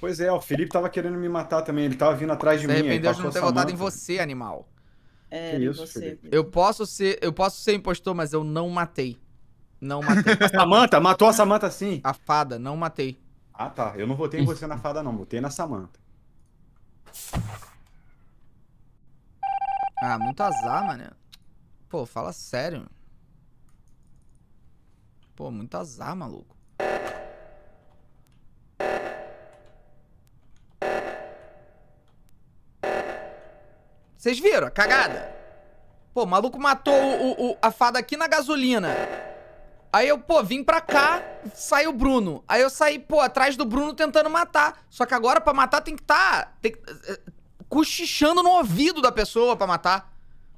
Pois é, o Felipe tava querendo me matar também, ele tava vindo atrás de você mim. Arrependeu de não ter votado em você, animal. É, que isso, você. Eu posso ser, eu posso ser impostor, mas eu não matei. Não matei. a Samanta, matou a Samanta sim. A fada, não matei. Ah, tá. Eu não votei em você na fada não, votei na Samanta. Ah, muito azar, mano. Pô, fala sério. Pô, muito azar, maluco. Vocês viram a cagada? Pô, o maluco matou o, o, a fada aqui na gasolina. Aí eu, pô, vim pra cá, saiu o Bruno. Aí eu saí, pô, atrás do Bruno tentando matar. Só que agora pra matar tem que tá... Tem que, eh, eh, cochichando no ouvido da pessoa pra matar.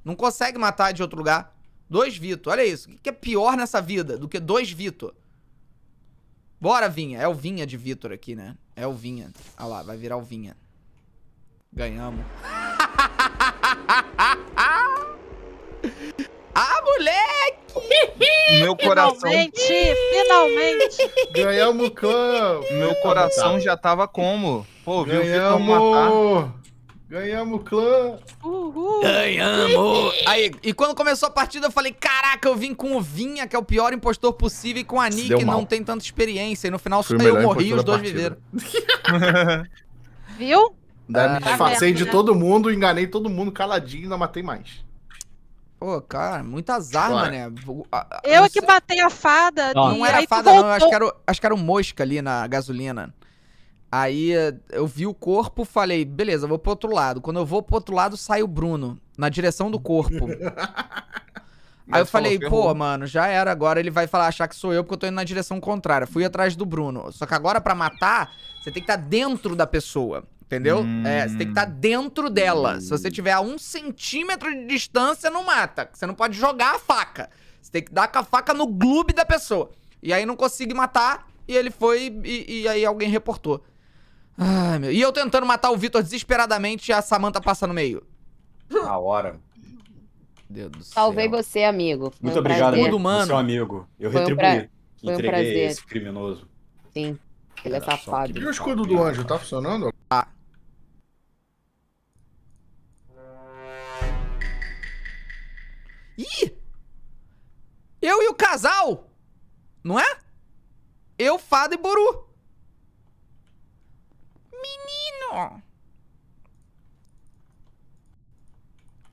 Não consegue matar de outro lugar. Dois Vitor, olha isso. O que é pior nessa vida do que dois Vitor. Bora, Vinha. É o Vinha de Vitor aqui, né? É o Vinha. Olha lá, vai virar o Vinha. Ganhamos. ah, moleque! Meu coração. Finalmente! finalmente! Ganhamos o campo! Meu coração tá. já tava como? Pô, viu matar? Ganhamos o clã! Uhul. Ganhamos! Aí, e quando começou a partida, eu falei: Caraca, eu vim com o Vinha, que é o pior impostor possível, e com a Nick, que não tem tanta experiência. E no final Fui só eu morri e os dois viveram. Viu? Daí ah, disfarcei de né? todo mundo, enganei todo mundo caladinho e não matei mais. Pô, cara, muitas armas, né? Eu é que matei a fada. Não, não era a fada, não. Acho que, era o, acho que era o mosca ali na gasolina. Aí eh, eu vi o corpo, falei, beleza, vou pro outro lado. Quando eu vou pro outro lado, sai o Bruno, na direção do corpo. Aí eu falei, pô, mano, já era. Agora ele vai falar, achar que sou eu porque eu tô indo na direção contrária. Fui atrás do Bruno. Só que agora para matar, você tem que estar tá dentro da pessoa. Entendeu? Hum. É, você tem que estar tá hum. dentro dela. Hum. Se você tiver a um centímetro de distância, não mata. Você não pode jogar a faca. Você tem que dar com a faca no globo da pessoa. E aí não consegui matar. E ele foi e, e aí alguém reportou. Ai, meu. E eu tentando matar o Vitor desesperadamente e a Samanta passa no meio. Na hora. Deus do Salvei você, amigo. Foi Muito um obrigado, prazer. Mundo humano. Seu amigo. Eu Foi um retribuí. Pra... Foi um Entreguei prazer. esse criminoso. Sim. Ele é safado. E o escudo do anjo, tá funcionando? Tá. Ih! Eu e o casal! Não é? Eu, fado e boru. Menino!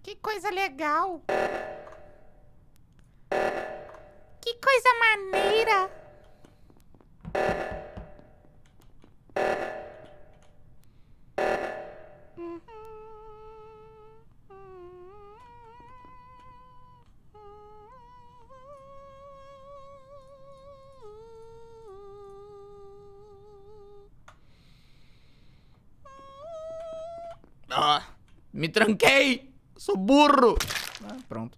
Que coisa legal! Que coisa maneira! Me tranquei! Sou burro! Ah, pronto.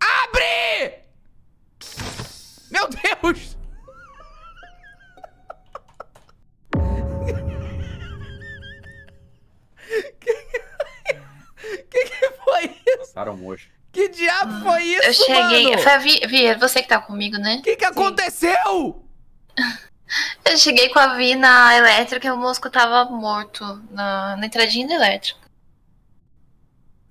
Abre! Meu Deus! que que foi isso? Passaram hoje. Que diabo foi isso, Eu cheguei. Mano? Foi a Vi- você que tá comigo, né? O Que que aconteceu? Eu cheguei com a Vi na elétrica e o Mosco tava morto na, na entradinha da elétrica.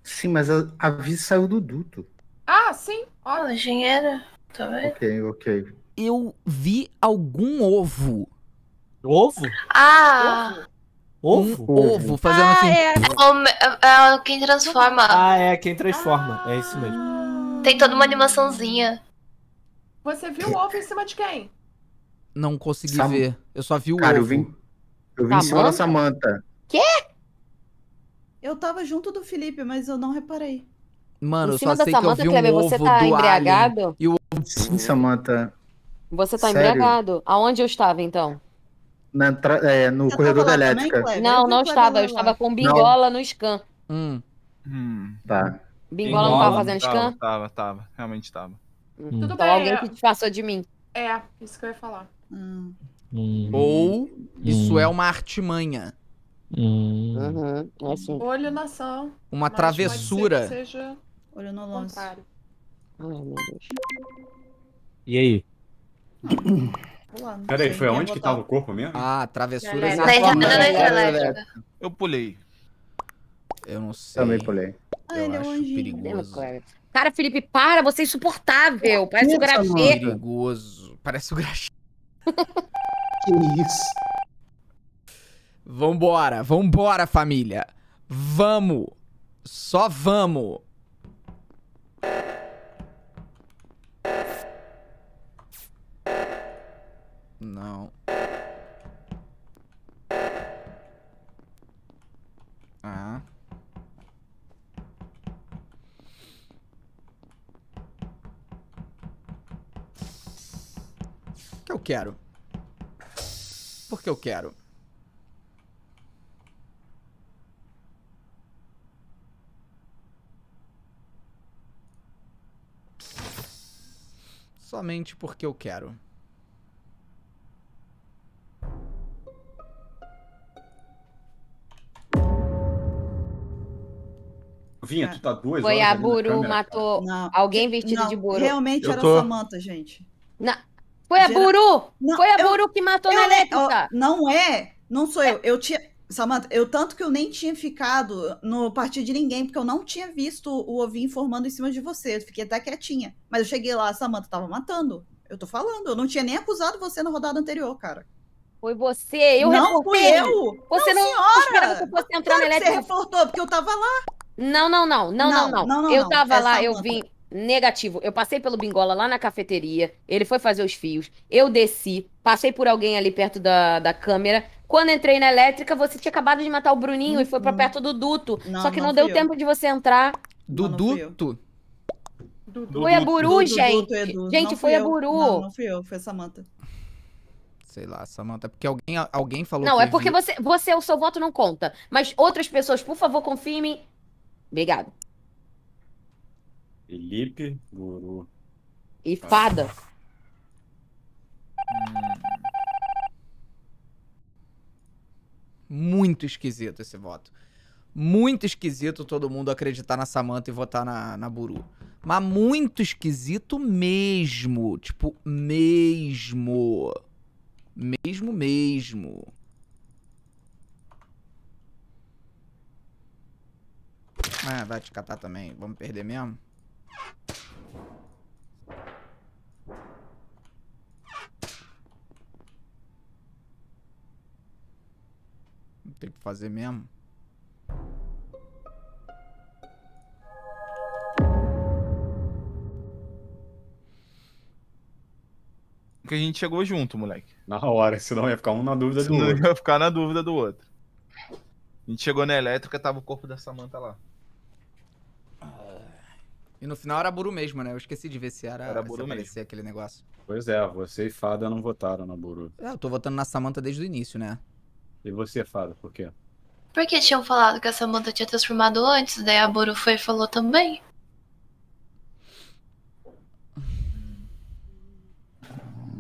Sim, mas a, a Vi saiu do duto. Ah, sim. Olha, engenheira. Tá vendo? Ok, ok. Eu vi algum ovo. Ovo? Ah! Ovo? Um ovo, ovo fazendo ah, assim. É. é, é, é quem transforma. Ah, é, quem transforma. Ah. É isso mesmo. Tem toda uma animaçãozinha. Você viu o ovo em cima de quem? Não consegui Sam... ver. Eu só vi o Cara, ovo. eu vim, eu vim tá em cima da Samanta. Quê? Eu tava junto do Felipe, mas eu não reparei. Mano, eu só sei Samantha, que eu vi um Cleber, ovo você tá do embriagado? Alien. E o ovo... Sim, Samanta. Você tá Sério? embriagado. Aonde eu estava, então? Na, é, no corredor da elétrica. Também, não, não estava. Eu estava com bingola não. no scan. Hum. hum. Tá. Bingola, bingola não tava fazendo tava, scan? Tava, tava. Realmente tava. Hum. Tudo então bem, alguém eu... É. que disfarçou de mim. É, isso que eu ia falar. Hum. Hum. Ou isso hum. é uma artimanha. Hum. Uhum. Assim. Olho na ação. Uma Mas travessura. Seja Olho no lance. Ai, meu Deus. E aí? Peraí, foi aonde que tava o corpo mesmo? Ah, travessura. É, na tá né, Eu pulei. Eu não sei. Também pulei. Ai, eu é acho perigoso. Cara, Felipe, para, você é insuportável. Parece o grafê. Perigoso. Parece o grafê. que isso? Vambora, vambora, família. Vamos. Só vamos. Não. eu quero. Porque eu quero. Somente porque eu quero. Vinha, tu tá duas Foi a Buru matou não, alguém vestido não, de Buru. Realmente eu era tô... manta gente. Não. Foi a Buru! Não, foi a eu, Buru que matou eu, na elétrica! não é, não sou é. eu. Eu tinha. Samanta, eu tanto que eu nem tinha ficado no partido de ninguém, porque eu não tinha visto o Ovinho formando em cima de você. Eu fiquei até quietinha. Mas eu cheguei lá, a Samanta tava matando. Eu tô falando, eu não tinha nem acusado você na rodada anterior, cara. Foi você, eu Não fui eu! Você não, não senhora! Que você não claro na elétrica. Você reportou, porque eu tava lá. Não, não, não, não, não, não. não. não eu tava é lá, eu vim negativo. Eu passei pelo Bingola lá na cafeteria, ele foi fazer os fios, eu desci, passei por alguém ali perto da, da câmera. Quando entrei na elétrica, você tinha acabado de matar o Bruninho e foi para uhum. perto do duto. Não, só que não, não deu eu. tempo de você entrar. Do duto? Dudu. Foi a Buru, gente. Gente, não foi a Buru. Não, não fui eu, foi a Samanta. Sei lá, Samanta, porque alguém, alguém falou. Não, é porque você, você, o seu voto não conta. Mas outras pessoas, por favor, confirmem. Obrigado. Felipe, Guru. E Fada. Muito esquisito esse voto. Muito esquisito todo mundo acreditar na Samanta e votar na, na Buru. Mas muito esquisito mesmo. Tipo, mesmo. Mesmo, mesmo. Ah, vai te catar também. Vamos perder mesmo? Tem que fazer mesmo. Que a gente chegou junto, moleque. Na hora, senão ia ficar um na dúvida senão do outro. ia ficar na dúvida do outro. A gente chegou na elétrica, tava o corpo da Samanta lá. E no final era Buru mesmo, né? Eu esqueci de ver se era, era Buru se mesmo. aquele negócio. Pois é, você e Fada não votaram na Buru. É, eu tô votando na Samanta desde o início, né? E você, Fada, por quê? Porque tinham falado que a Samanta tinha transformado antes, daí a Buru foi e falou também.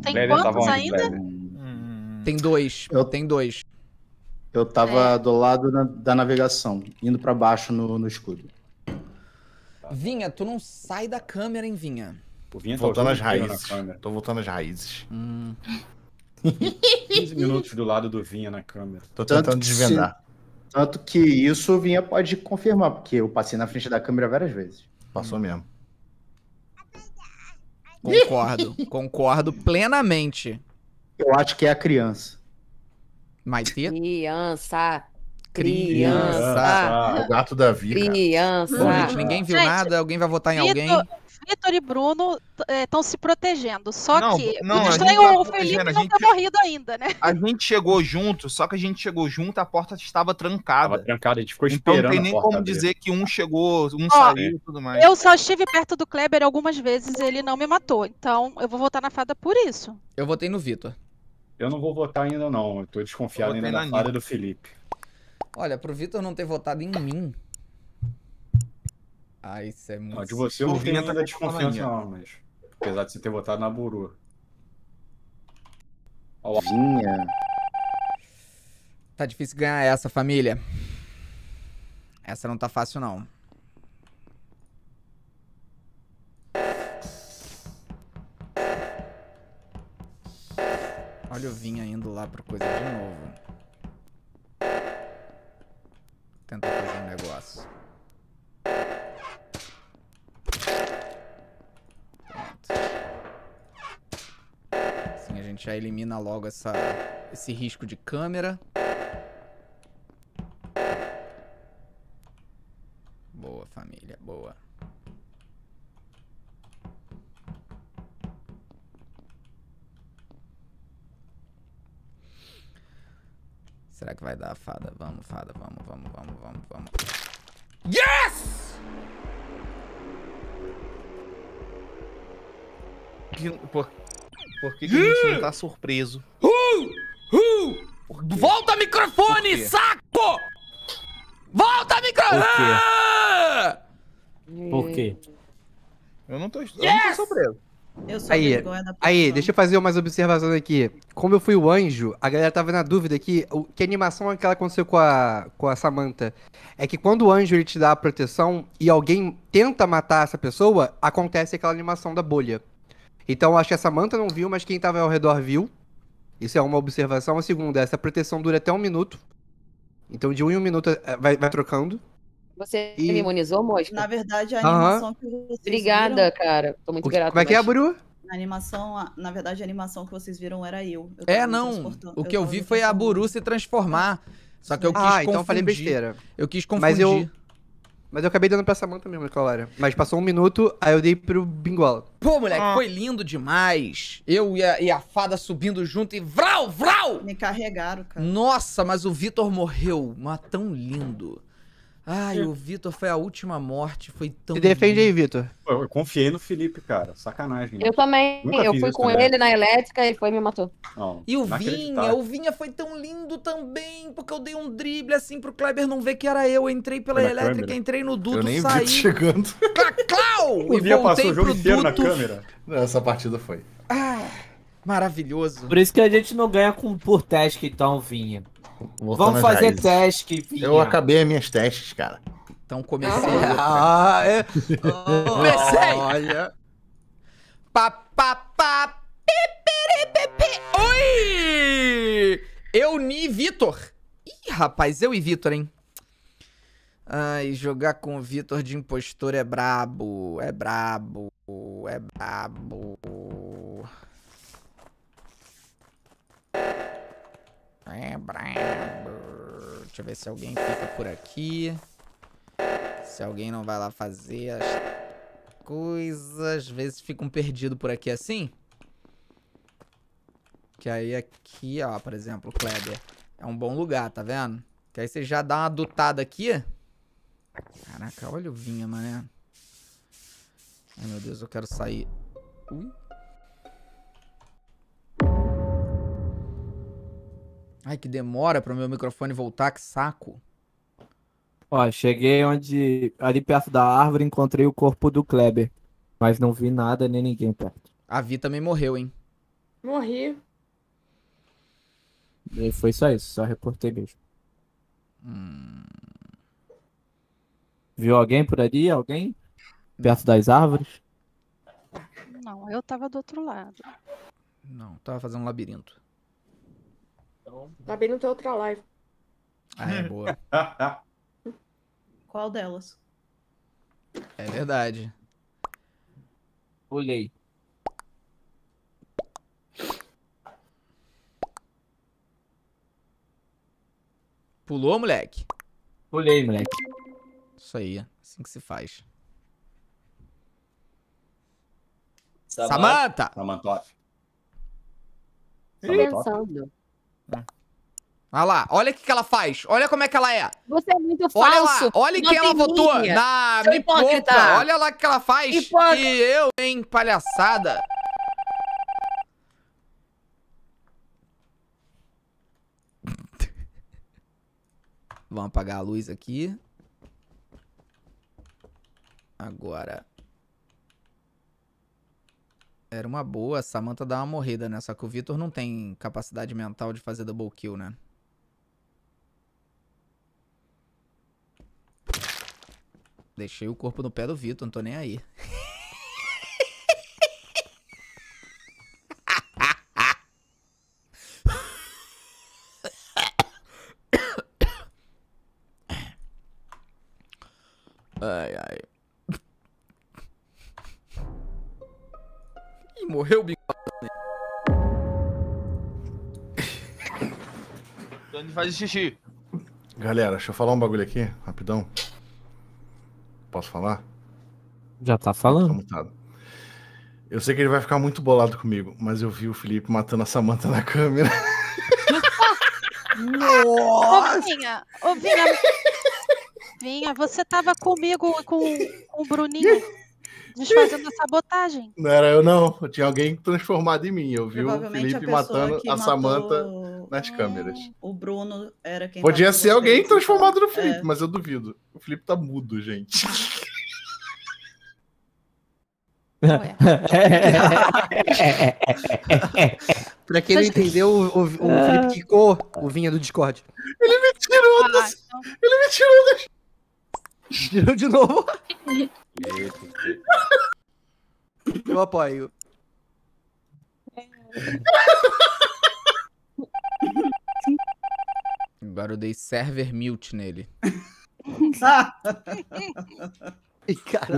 Tem quantos ainda? Hum. Tem dois. Eu... Tem dois. Eu tava é. do lado na, da navegação, indo para baixo no, no escudo. Tá. Vinha, tu não sai da câmera, hein, Vinha? O Vinha tá voltando tá às raízes. Tô voltando às raízes. Hum. 15 minutos do lado do Vinha na câmera. Tô tentando Tanto desvendar. Se... Tanto que isso o Vinha pode confirmar, porque eu passei na frente da câmera várias vezes. Passou hum. mesmo. Concordo, concordo plenamente. Eu acho que é a criança. Maitê? Criança. Criança. Criança. O gato da vida. Criança. Bom, gente, ninguém viu gente, nada, alguém vai votar em Vitor, alguém. Vitor e Bruno estão é, se protegendo, só não, que não, o estranho tá o Felipe não gente, tá morrido ainda, né? A gente chegou junto, só que a gente chegou junto, a porta estava trancada. Tava trancada, a gente ficou esperando Então não tem nem como dizer que um chegou, um Ó, saiu e tudo mais. Eu só estive perto do Kleber algumas vezes ele não me matou, então eu vou votar na fada por isso. Eu votei no Vitor. Eu não vou votar ainda não, eu tô desconfiado ainda na fada do Felipe. Olha, pro Vitor não ter votado em mim. Ah, isso é muito. Não, de você eu não tenho tanta desconfiança, não, mas. Apesar de você ter votado na Buru. Olá. Vinha. Tá difícil ganhar essa, família. Essa não tá fácil, não. Olha o Vinha indo lá pra coisa de novo tentar fazer um negócio. Pronto. Assim a gente já elimina logo essa, esse risco de câmera. está surpreso. Uh! Uh! Volta microfone, saco! Volta microfone! Por quê? Por quê? Eu não tô, yes! eu não tô surpreso. Eu sou aí, aí, deixa eu fazer umas observações aqui. Como eu fui o anjo, a galera tava na dúvida aqui, o, que animação é que ela aconteceu com a, com a Samantha? É que quando o anjo ele te dá a proteção e alguém tenta matar essa pessoa, acontece aquela animação da bolha. Então acho que a Samantha não viu, mas quem tava ao redor viu. Isso é uma observação. A segunda, é, essa proteção dura até um minuto. Então de um em um minuto é, vai, vai trocando. Você e... me imunizou, Mosca? Na verdade, a animação uhum. que vocês Obrigada, viram... cara. Tô muito grata. Como é que é, Buru? A animação, na verdade, a animação que vocês viram era eu. eu é, não. O que eu, eu vi foi a Buru se transformar. Só que eu ah, quis ah, confundir. então eu falei besteira. Eu quis confundir. Mas eu, mas eu acabei dando pra Samanta mesmo, hora. Né, mas passou um minuto, aí eu dei pro Bingola. Pô, moleque, ah. foi lindo demais. Eu e a, e a, fada subindo junto e vral, vral! Me carregaram, cara. Nossa, mas o Vitor morreu. Mas tão lindo. Ai, o Vitor foi a última morte, foi tão. Se defende aí, Vitor. Eu, confiei no Felipe, cara. Sacanagem. Né? Eu também. eu fui com também. Né? ele na elétrica, ele foi e me matou. e o Vinha, o Vinha foi tão lindo também, porque eu dei um drible assim pro Kleber não ver que era eu. eu entrei pela elétrica, entrei no duto, eu nem saí. Vi chegando. Cacau! O Vinha passou o jogo inteiro duto. na câmera. Essa partida foi. Ah, maravilhoso. Por isso que a gente não ganha com por teste, então, Vinha. Vamos fazer raízes. teste, Eu acabei as minhas testes, cara. Então comecei. Ah, ah, é... oh, comecei! Olha. Pá, pá, pá. Oi! Eu ni Vitor. Ih, rapaz, eu e Vitor, hein? Ai, jogar com o Vitor de impostor é brabo. É brabo. É brabo. É, Deixa eu ver se alguém fica por aqui. Se alguém não vai lá fazer as coisas. Às vezes ficam perdido por aqui assim. Que aí aqui, ó, por exemplo, Kleber. É um bom lugar, tá vendo? Que aí você já dá uma dutada aqui. Caraca, olha o vinha, mané. Ai, meu Deus, eu quero sair. Ui. Ai, que demora para o meu microfone voltar, que saco. Ó, cheguei onde. Ali perto da árvore encontrei o corpo do Kleber. Mas não vi nada nem ninguém perto. A Vi também morreu, hein? Morri. E foi só isso, só reportei mesmo. Hum... Viu alguém por ali? Alguém? Perto das árvores? Não, eu tava do outro lado. Não, tava fazendo um labirinto. Então... Tá bem não tem outra live. Ah, é boa. Qual delas? É verdade. Olhei. Pulou, moleque? Pulei, moleque. Isso aí, é assim que se faz. Samanta! Samantha. Pensando. Olha lá, olha o que, que ela faz. Olha como é que ela é. Você é muito olha falso. Lá, olha quem ela votou. Na me hipócrita. Poupa. Olha lá o que ela faz. Hipócrita. E eu, hein, palhaçada. Vamos apagar a luz aqui. Agora. Era uma boa, Samantha dá uma morrida, né? Só que o Vitor não tem capacidade mental de fazer double kill, né? Deixei o corpo no pé do Vitor, não tô nem aí. ai, ai. Morreu o bico. Laden. faz xixi. Galera, deixa eu falar um bagulho aqui, rapidão. Posso falar? Já tá falando. Tá eu sei que ele vai ficar muito bolado comigo, mas eu vi o Felipe matando a Samanta na câmera. Nossa! Ô, Vinha, ô, Vinha, Vinha, você tava comigo com, com o Bruninho desfazendo a sabotagem. Não era eu, não. Eu tinha alguém transformado em mim. Eu vi o Felipe matando a Samanta matou... nas câmeras. O Bruno era quem. Podia ser alguém dentro, transformado no Felipe, é. mas eu duvido. O Felipe tá mudo, gente. pra quem não entendeu, o, o, o Felipe quicou o vinha do Discord. Ele me tirou ah, então... Ele me tirou das, Tirou de novo. Eu apoio. Agora eu dei server mute nele.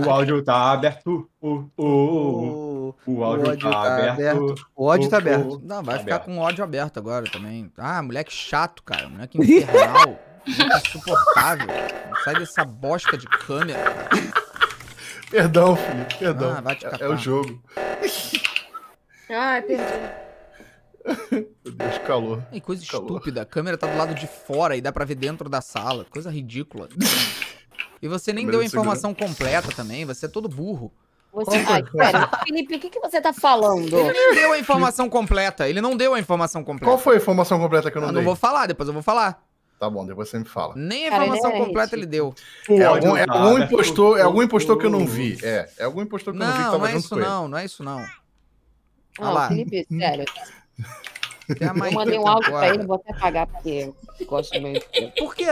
O áudio tá aberto. O, o, o, o, áudio, o áudio tá, tá aberto. aberto. O áudio tá aberto. Não, vai tá ficar aberto. com o áudio aberto agora também. Ah, moleque chato, cara. Moleque infernal. insuportável. Sai dessa bosta de câmera. Cara. Perdão, filho, perdão. Ah, vai te é, catar. é, é o jogo. Ai, perdi. Meu Deus, calor. E coisa calor. estúpida, a câmera tá do lado de fora e dá pra ver dentro da sala. Coisa ridícula. E você nem deu a informação segurança. completa também, você é todo burro. Você... Ai, tá- pera, Felipe, o que, que você tá falando? Ele não deu a informação completa. Ele não deu a informação completa. Qual foi a informação completa que eu não, eu não dei? Eu não vou falar, depois eu vou falar. Tá bom, depois você me fala. Nem a informação é completa ele deu. É algum, é algum impostor, é algum impostor que eu não vi. É, é algum impostor que não, eu não vi que tava não é junto isso, com não, ele. Não, é isso não, não é isso não. Olha lá. Felipe, sério. Eu mandei um áudio pra ele, vou até pagar, porque eu gosto do meu emprego. Por quê?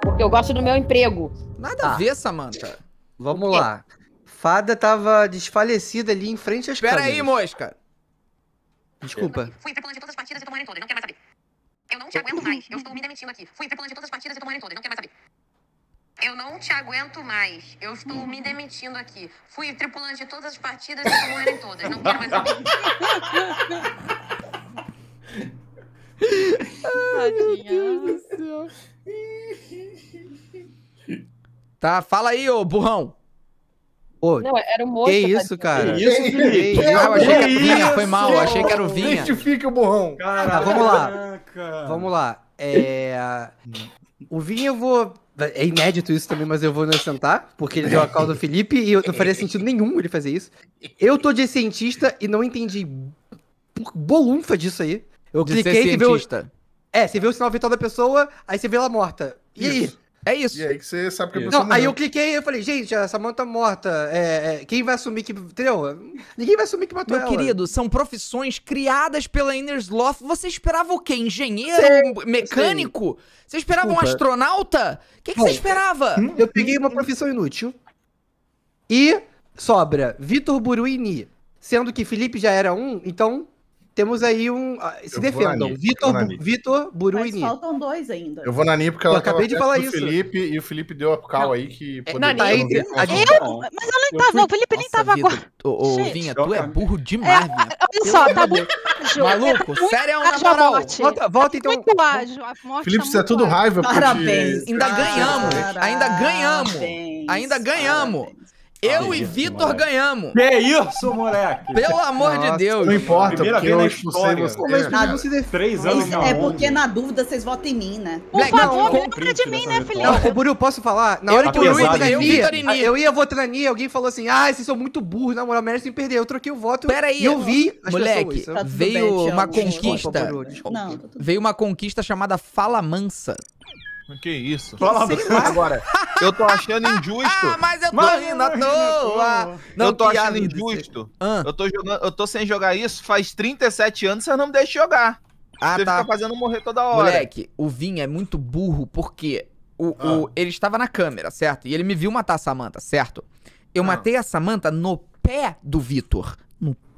Porque eu gosto do meu emprego. Nada ah. a tá. ver, Samanta. Vamos lá. Fada tava desfalecida ali em frente às Espera aí, mosca. Desculpa. Fui pra de todas as partidas e tomarem todas, não quero mais saber. Eu não te aguento mais. Eu estou me demitindo aqui. Fui tripulante de todas as partidas e tomarem todas. Não quero mais saber. Eu não te aguento mais. Eu estou me demitindo aqui. Fui tripulante de todas as partidas e estou morrendo em todas. Não quero mais saber. Ai, meu Deus do céu. Tá, fala aí, ô burrão. Pô, não, era o moço. Que isso, cara? Que isso, Felipe? Que isso? Eu achei que era Vinha, foi mal. Eu achei que era o Vinha. Justifica o burrão. Caraca. Tá, tá, vamos lá. Vamos lá. É... O Vinha eu vou... É inédito isso também, mas eu vou sentar, porque ele deu a causa do Felipe e eu não faria sentido nenhum ele fazer isso. Eu tô de cientista e não entendi bolunfa disso aí. Eu de cliquei e O... É, você vê o sinal vital da pessoa, aí você vê ela morta. E isso. aí? É isso. E aí que você sabe que a pessoa não, Aí eu cliquei e falei, gente, a Samanta tá morta. É, é, quem vai assumir que. Entendeu? Ninguém vai assumir que matou Meu ela. Meu querido, são profissões criadas pela Inner Sloth. Você esperava o quê? Engenheiro? mecânico? Você esperava Desculpa. um astronauta? O que, que você esperava? Hum? Eu peguei uma profissão inútil. E sobra Vitor Buruini. Sendo que Felipe já era um, então temos aí um. Ah, se defendam. Vitor, Vitor, Buru Mas e Ninho. Faltam dois ainda. Eu vou na Nini porque ela eu acabei de falar é isso. Felipe, e o Felipe deu a cal aí que. É, poderia... Tá eu, mas eu não estava, fui... o Felipe nem estava agora. Ô, Vinha, tu é burro demais, é, Vinha. Olha só, tá burro Maluco, sério é um namoral. Volta, volta então. Muito ágil, a morte Felipe, é você é tudo raiva. Parabéns. Ainda ganhamos. Ainda ganhamos. Ainda ganhamos. Eu ah, e Vitor ganhamos. Que isso, moleque? Pelo amor Nossa, de Deus. Não importa, Primeira porque eu expulsei você. Mas né? é na três anos isso, É porque na dúvida vocês votam em mim, né? Por Black, favor, não, lembra de mim, né, filhão? Ô, Buru, posso falar? Na eu hora que ah, eu ia votar em eu ia votar em alguém falou assim, ah, vocês são muito burros, na moral, merecem perder. Eu troquei o voto. Peraí. Eu vi Moleque, pessoas, tá veio bem, uma conquista... veio uma conquista chamada Fala Mansa. Que isso? Fala agora. Eu tô achando injusto. Ah, mas eu tô mas, rindo à toa. Não, eu tô achando injusto. Eu, tô jogando, eu tô sem jogar isso faz 37 anos, Você não me deixa jogar. Ah, você tá. fica fazendo morrer toda hora. Moleque, o Vin é muito burro porque o, ah. o, ele estava na câmera, certo? E ele me viu matar a Samanta, certo? Eu ah. matei a Samanta no pé do Vitor,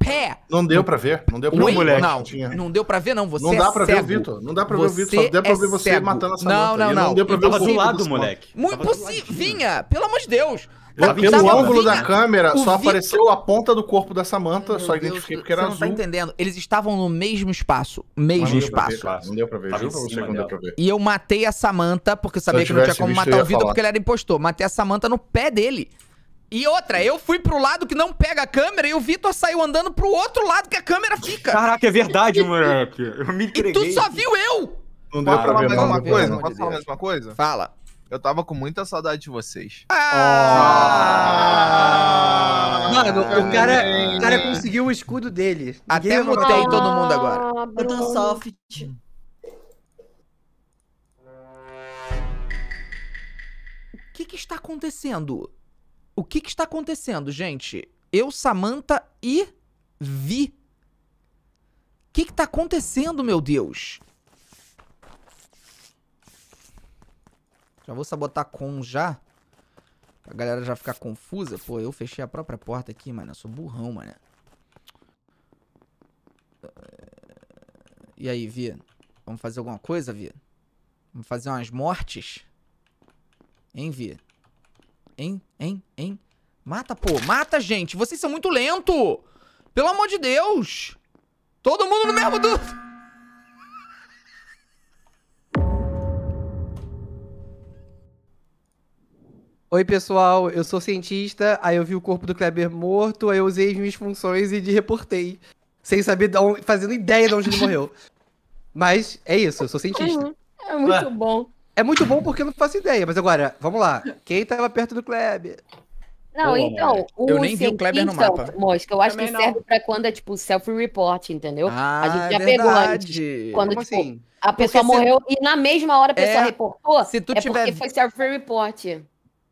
pé. Não deu pra ver. Não deu pra ver. não, tinha. não deu pra ver, não. Você não dá é pra ver o Vitor. Não dá pra ver o Vitor. Só deu pra é ver você cego. matando essa não, Não, não, não. deu pra ver o lado, moleque. Muito possível. Vinha, pelo amor de Deus. pelo tá tá tá ângulo vinha, da câmera, só Victor... apareceu a ponta do corpo da Samantha, só identifiquei porque era você azul. Você não tá entendendo. Eles estavam no mesmo espaço. Mesmo espaço. Ver, não deu pra ver, juro pra você que não deu pra ver. E eu matei a Samantha, porque sabia que não tinha como matar o Vitor, porque ele era impostor. Matei a Samantha no pé dele. E outra, eu fui pro lado que não pega a câmera e o Vitor saiu andando pro outro lado que a câmera fica. Caraca, é verdade, moleque. Eu me entreguei. E tu só viu eu! Não deu pra ver mais uma coisa? Posso falar mais uma coisa? Fala. Eu tava com muita saudade de vocês. Ah! ah! Mano, o cara, o cara conseguiu o escudo dele. Até Ninguém todo mundo agora. Ah, eu tô soft. O que que está acontecendo? O que, que está acontecendo, gente? Eu, Samantha e Vi. O que, que tá acontecendo, meu Deus? Já vou sabotar com já. A galera já ficar confusa. Pô, eu fechei a própria porta aqui, mano. Eu sou burrão, mano. E aí, Vi? Vamos fazer alguma coisa, Vi? Vamos fazer umas mortes? Hein, Vi? hein, hein, hein. Mata, pô. Mata, gente. Vocês são muito lento. Pelo amor de Deus. Todo mundo no mesmo... Do... Oi, pessoal, eu sou cientista, aí eu vi o corpo do Kleber morto, aí eu usei as minhas funções e de reportei. Sem saber, onde, fazendo ideia de onde ele morreu. Mas é isso, eu sou cientista. é muito bom. É muito bom porque eu não faço ideia, mas agora, vamos lá. Quem tava perto do Kleber? Não, então, o eu nem vi o Kleber no mapa. Mosca, eu acho Também que serve não. pra quando é tipo self-report, entendeu? Ah, a gente já verdade. É pegou antes. Quando, Como tipo, assim? a pessoa porque morreu se... e na mesma hora a pessoa é... reportou. Se tu é tiver... porque foi self-report.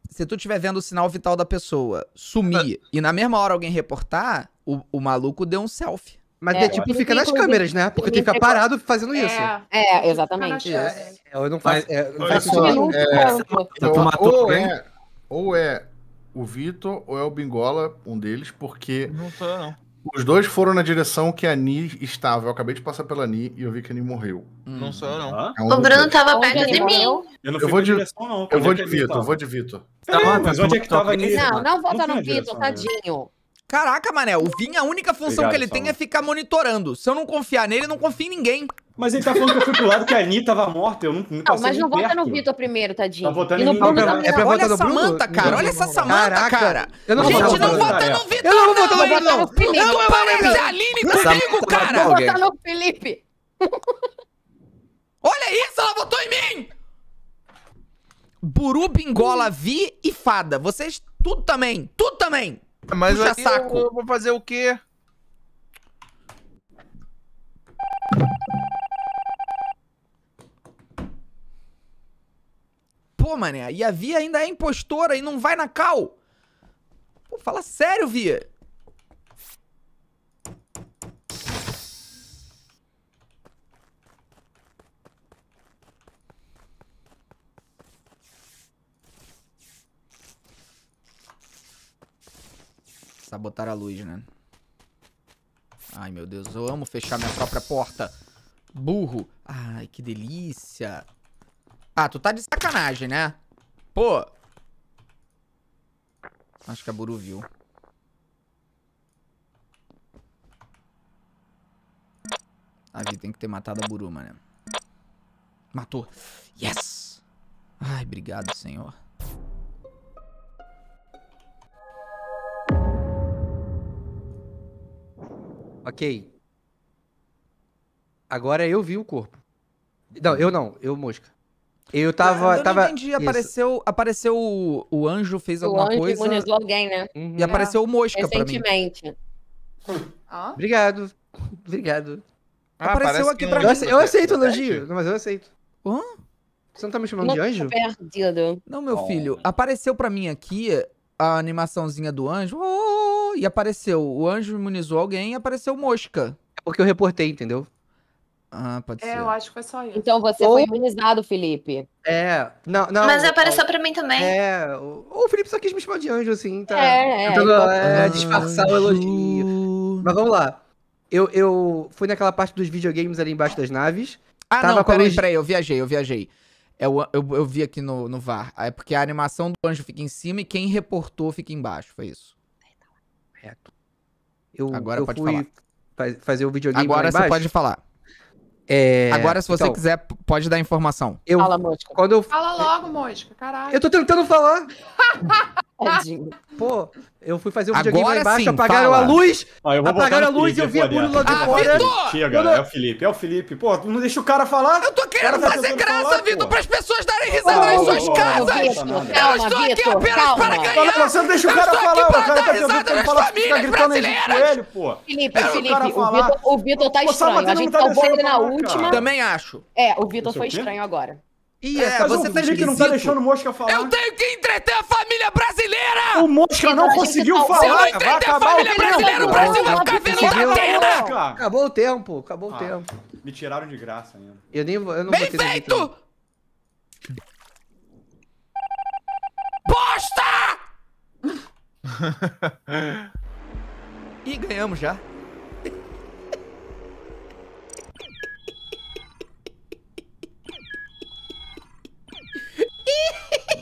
Se tu tiver vendo o sinal vital da pessoa sumir ah. e na mesma hora alguém reportar, o, o maluco deu um selfie. Mas é, é tipo, fica nas câmeras, né? Porque tem que ficar parado fazendo é, isso. É, exatamente. É, é, eu não faço. É, não tá ou, é, ou é o Vitor ou é o Bingola, um deles, porque. Não tô, não. Os dois foram na direção que a Ni estava. Eu acabei de passar pela Ni e eu vi que a Ni morreu. Não sou eu, não. É um o Bruno estava perto de mim. Eu não fui eu vou de, direção, não. Eu vou de Vitor, eu vou de Vitor. Tá, mas onde é que estava a Ni? Não, não vota no Vitor, né? tadinho. Caraca, mané, o Vin, a única função Obrigado, que ele Saulo. tem é ficar monitorando. Se eu não confiar nele, eu não confio em ninguém. Mas ele tá falando que eu fui pro lado que a Anitta tava morta, eu não, não passei Não, mas não vota no Vitor primeiro, tadinho. Tá votando no em mim. Bruno, não, é pra olha essa Samanta, cara, olha essa Samanta, cara. Eu não Gente, não vota no Vitor, não, não, não, não. Não parece a Aline comigo, cara. Eu vou votar no Felipe. Olha isso, ela votou em mim! Buru, Bingola, Vi e Fada. Vocês tudo também, tudo também. Mas Puxa aí saco. Eu, eu vou fazer o quê? Pô, mané, e a Via ainda é impostora e não vai na cal. Pô, fala sério, Via. Sabotar a luz, né? Ai, meu Deus, eu amo fechar minha própria porta. Burro. Ai, que delícia. Ah, tu tá de sacanagem, né? Pô. Acho que a Buru viu. A Vi tem que ter matado a Buru, mano. Matou. Yes! Ai, obrigado, senhor. Ok. Agora eu vi o corpo. Não, eu não, eu mosca. Eu tá, tava. Eu não tava... entendi, apareceu, apareceu o, o, anjo, fez o alguma anjo coisa. O anjo imunizou alguém, né? Uhum. E apareceu o mosca pra mim. Recentemente. Ah? Obrigado. Obrigado. Ah, apareceu aqui pra mim. Eu, eu aceito o é elogio, mas eu aceito. Hã? Você não tá me chamando não de anjo? Perdido. Não, meu oh. filho, apareceu pra mim aqui a animaçãozinha do anjo. Oh, e apareceu. O anjo imunizou alguém e apareceu mosca. É porque eu reportei, entendeu? Ah, pode é, ser. eu acho que foi só isso. Então você ou... foi imunizado, Felipe. É, não, não. Mas é apareceu pra mim também. É, ou o Felipe só quis me chamar de anjo, assim, tá? É, é. Tentando, é, então, disfarçar o elogio. Mas vamos lá. Eu, eu fui naquela parte dos videogames ali embaixo das naves. Ah, tava não, peraí, log... peraí, eu viajei, eu viajei. Eu, é eu, eu vi aqui no, no VAR. É porque a animação do anjo fica em cima e quem reportou fica embaixo, foi isso reto. Eu, Agora eu pode fui falar. fazer o videogame Agora você pode falar. É... Agora, se você então, quiser, pode dar informação. Eu... Fala, Mosca. Quando eu... Fala logo, Mosca, caralho. Eu tô tentando falar. Tadinho. Pô, eu fui fazer um Agora videogame lá embaixo, sim, apagaram fala. a luz, ah, apagaram a luz e eu vi a bunda lá de ah, fora. Vitor! Chega, Quando... Né? é o Felipe, é o Felipe. Pô, tu não deixa o cara falar. Eu tô querendo cara, tá fazer graça, falar, Vitor, pras pessoas darem risada oh, em suas oh, casas. Oh, oh, eu estou aqui apenas calma. para ganhar. Fala, você não deixa o cara falar, o cara tá tentando nas tá falar, fica gritando aí de coelho, pô. Felipe, Felipe, o Vitor tá estranho, a gente salvou tá ele na última. Também acho. É, o Vitor é foi estranho agora. Ih, é, mas você tá que não tá deixando o Mosca falar. Eu tenho que entreter a família brasileira! O Mosca então não conseguiu tá... falar! Se não entreter a família brasileira, o Brasil vai ficar vendo da tela! Acabou o tempo, acabou ah, o tempo. Me tiraram de graça ainda. Eu nem eu não Bem feito! Bosta! e ganhamos já.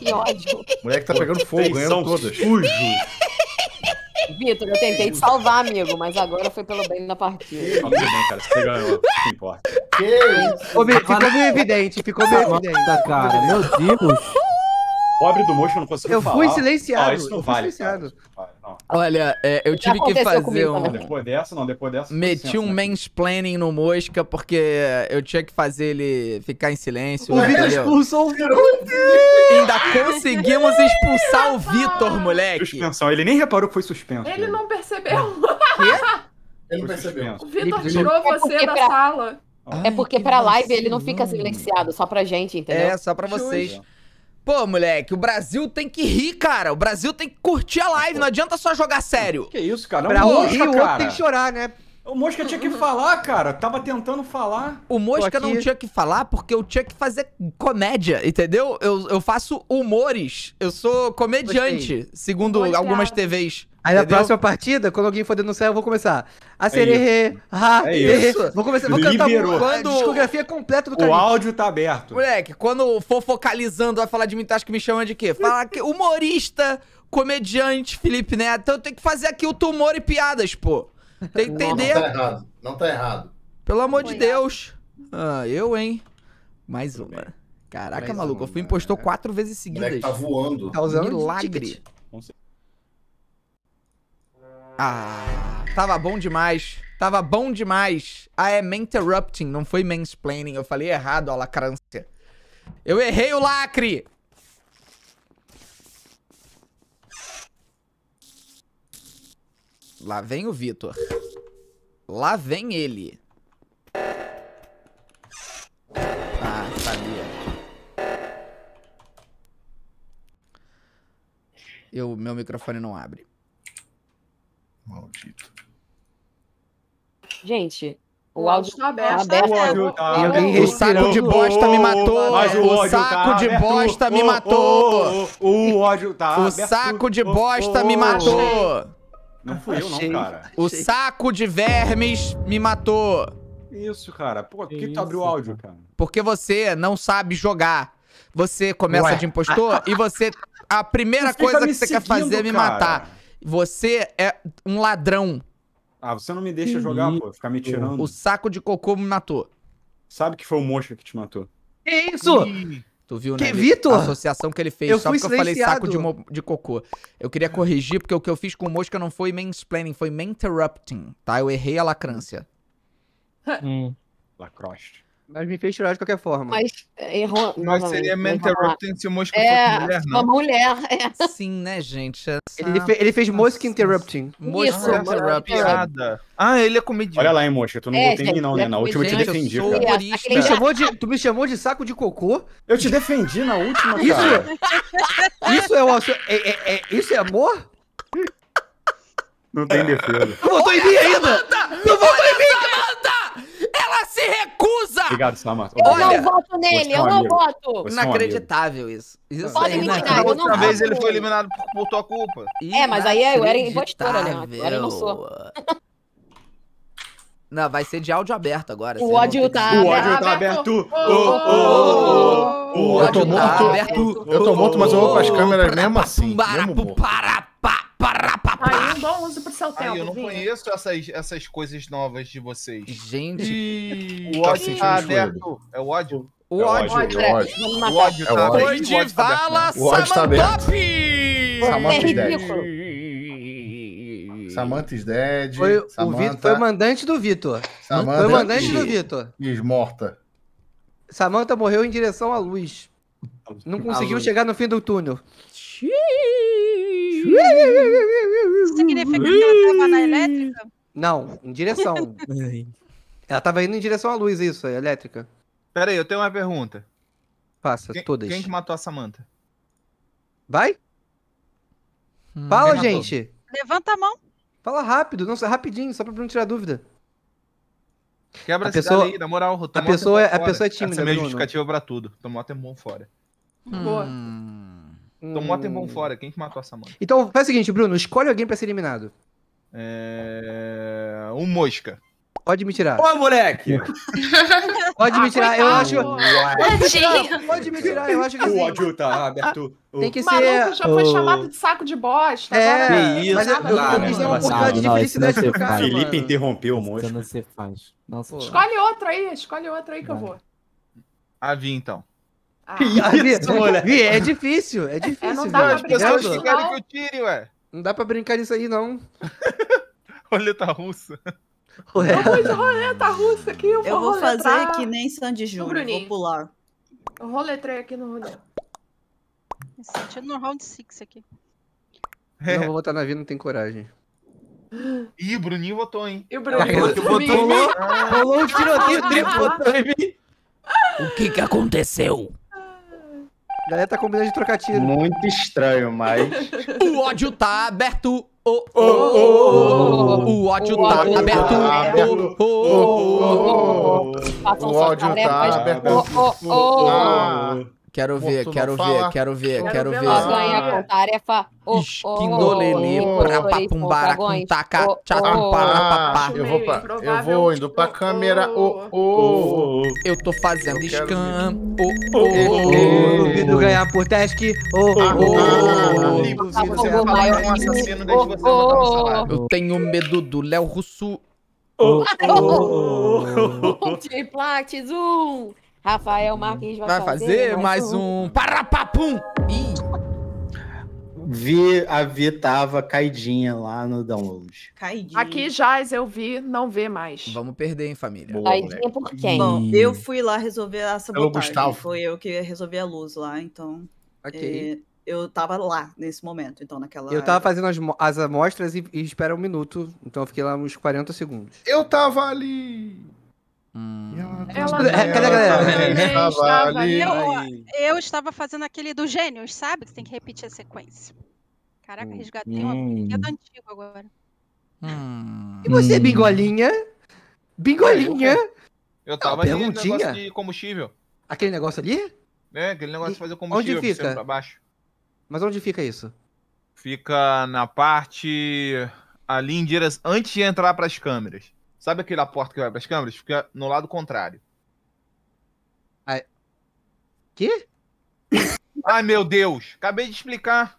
ódio. moleque tá pegando fogo, Vocês ganhando todas. Sujo. Vitor, eu tentei te salvar, amigo, mas agora foi pelo bem da partida. Tá bem, cara. Você ganhou. Não importa. Que isso? Ô, ficou meio evidente. Ficou meio evidente. Nossa, cara. Meu Deus. Pobre do mocho, eu não consigo eu falar. Eu fui silenciado. não eu vale. Silenciado. isso não vale. Olha, é, eu tive que fazer um. depois dessa, não, depois dessa. Meti um né? mansplaining no Mosca, porque eu tinha que fazer ele ficar em silêncio. O Vitor expulsou o Vitor. Ainda conseguimos expulsar o Vitor, moleque. Suspensão, ele nem reparou que foi suspenso. Ele né? não percebeu. Quê? Ele não percebeu. O Vitor tirou é você é da sala. Ai, é porque pra live ele não fica silenciado, só pra gente, entendeu? É, só pra vocês. Pô, moleque, o Brasil tem que rir, cara. O Brasil tem que curtir a live. Não adianta só jogar sério. Que isso, cara? Não pra música, rir, cara. o outro tem que chorar, né? O Mosca tinha que falar, cara. Tava tentando falar. O Mosca não tinha que falar porque eu tinha que fazer comédia, entendeu? Eu, eu faço humores. Eu sou comediante, Gostei. segundo Gostei. algumas TVs. Aí na Entendeu? próxima partida, quando alguém for denunciar, eu vou começar. A sererê, ha, é, é isso. Vou começar, vou cantar quando... a discografia é completa do cara. O áudio tá aberto. Moleque, quando for focalizando, vai falar de mim, tu acha que me chama de quê? Fala que humorista, comediante, Felipe Neto. Então eu tenho que fazer aqui o tumor e piadas, pô. Tem que entender. Não, não tá errado. Não tá errado. Pelo amor Foi de Deus. Ah, eu, hein? Mais uma. Caraca, Mais maluco. Uma, eu fui impostor né? quatro vezes seguidas. tá voando. Causando tá milagre. Ah, tava bom demais. Tava bom demais. Ah, é interrupting, não foi mansplaining. Eu falei errado, a lacrância. Eu errei o lacre! Lá vem o Vitor. Lá vem ele. Ah, sabia. Eu, meu microfone não abre. Maldito. Gente, o áudio está aberto. Tá aberto. Tá Alguém de bosta me matou. Mas o, o saco tá de bosta me matou. O ódio tá O saco de bosta me matou. Não fui eu, não, cara. O saco de vermes me matou. Isso, cara. Pô, por que, Isso. tu abriu o áudio, cara? Porque você não sabe jogar. Você começa Ué. de impostor e você. A primeira coisa que você quer fazer é me cara. matar. Você é um ladrão. Ah, você não me deixa jogar, pô. Ficar me tirando. O saco de cocô me matou. Sabe que foi o monstro que te matou. Que isso? Tu viu, que, né? Vitor? A associação que ele fez, eu só porque eu falei saco de, de cocô. Eu queria corrigir, porque o que eu fiz com o Mosca não foi mansplaining, foi interrupting, tá? Eu errei a lacrância. hum. Lacrosse. Mas me fez chorar de qualquer forma. Mas eh, errou. Mas seria Interrupting se o Mosca é, mulher, não? Uma mulher, é. Sim, né, gente? Essa... Ele, fe ele fez Mosca Interrupting. Mosca Interrupting. Ah, ele é comediante. Olha lá, hein, Mosca, tu não é, em mim, não, né? Na última eu te defendi, cara. Tu me, chamou de, tu me chamou de saco de cocô? Eu te defendi na última, isso, cara. É, isso é, o, é, é, é, isso é amor? Não tem defesa. Não votou em mim ainda! Não votou em mim! Ela se recusa! Obrigado, Samar. Eu não voto nele, eu não voto. Inacreditável isso. isso Pode é me eu não vez ele foi eliminado por, por tua culpa. É, mas aí eu era impostora, né? Agora eu não sou. Não, vai ser de áudio aberto agora. O ódio tá aberto. O ódio tá aberto. Eu tô morto, eu tô morto, mas eu vou as câmeras mesmo assim. Mesmo para bom pro seu tempo. Ai, eu não Vinha. conheço essas, essas coisas novas de vocês. Gente, e... Tá o ódio tá aberto. É o ódio? O ódio, o ódio. O ódio, o tá aberto. Foi de vala O ódio tá É ridículo. Dead. Foi, Samantha... O Vitor foi mandante do Vitor. Samantha foi o mandante do Vitor. morta. Samantha morreu em direção à luz. Não conseguiu luz. chegar no fim do túnel. Xiii. Significa que ela estava na elétrica? Não, em direção. ela estava indo em direção à luz, isso, a elétrica. Pera aí, eu tenho uma pergunta. Passa, quem, todas. Quem que matou a Samanta? Vai? Hum, Fala, gente. Levanta a mão. Fala rápido, não, rapidinho, só pra não tirar dúvida. Quebra a pessoa aí, na moral, a pessoa, é é- a pessoa é tímida. Essa é minha Bruno. justificativa pra tudo. Tomou até mão fora. Hum. Boa. Tomou hum. tempão fora. Quem que matou a Samanta? Então faz o seguinte, Bruno. Escolhe alguém pra ser eliminado. É... Um Mosca. Pode me tirar. Ô, moleque! Pode me tirar, eu acho. Ah, pode me tirar, pode me tirar, eu acho que. O ódio tá ah, aberto. Tem que ser. Maluco já foi chamado de saco de bosta. É, isso, mas eu, eu uma oportunidade de felicidade pro é cara. Felipe interrompeu o monstro. É faz. Escolhe outro aí, escolhe outro aí que eu vou. A Vi, então. Ah, isso, é difícil, é difícil. É, não dá velho. pra brincar que eu tire, ué. Não dá pra brincar nisso aí, não. Roleta russa. Roleta. roleta russa aqui, eu vou Eu vou roletrar... fazer que nem Sandy Júnior, vou pular. Eu roletrei aqui no rolê. Me no round 6 aqui. É. Não, vou botar na vida, não tem coragem. Ih, o Bruninho votou, hein? E o Bruninho ah, votou, rolou um tiroteio triplo em mim. O que que aconteceu? A galera tá combinando de trocar tiro. Muito estranho, mas. o ódio tá aberto. Oh oh oh, oh, oh, oh, o ódio tá, tá aberto. O ódio tá aberto. Ah. Quero ver, quero, ver quero ver, quero, ver, quero ver. tarefa. Esquindolele, prapapumbara, Eu vou, eu vou indo pra câmera. Oh, oh. Eu tô fazendo eu scan. Oh, oh, oh. Duvido ganhar por task. Oh, oh, oh. falar Eu tenho medo do Léo Russo. Oh, oh, oh. Multiplax, um. Rafael Marquinhos vai, vai fazer, fazer, mais, um. um... Parapapum! Vi, a Vi tava caidinha lá no download. Caidinha. Aqui jaz, eu vi, não vê mais. Vamos perder, hein, família? Boa, caidinha por quem? Bom, eu fui lá resolver a sabotagem. Foi eu que resolvi a luz lá, então... Ok. É eu tava lá nesse momento, então naquela. Eu tava fazendo as, as amostras e, e espera um minuto, então eu fiquei lá uns 40 segundos. Eu tava ali! Hum. É, eu, estava fazendo aquele do gênios, sabe? Que você tem que repetir a sequência. Caraca, hum, resgatei hum. uma brinquedo antigo agora. Hum. E você, bingolinha? Bingolinha? Eu tava ali negócio de combustível. Aquele negócio ali? É, aquele negócio e de fazer combustível onde fica? pra baixo. Mas onde fica isso? Fica na parte ali em direção... Antes de entrar pras câmeras. Sabe aquela porta que vai para as câmeras? Fica no lado contrário. Ai. Que? Ai, meu Deus! Acabei de explicar.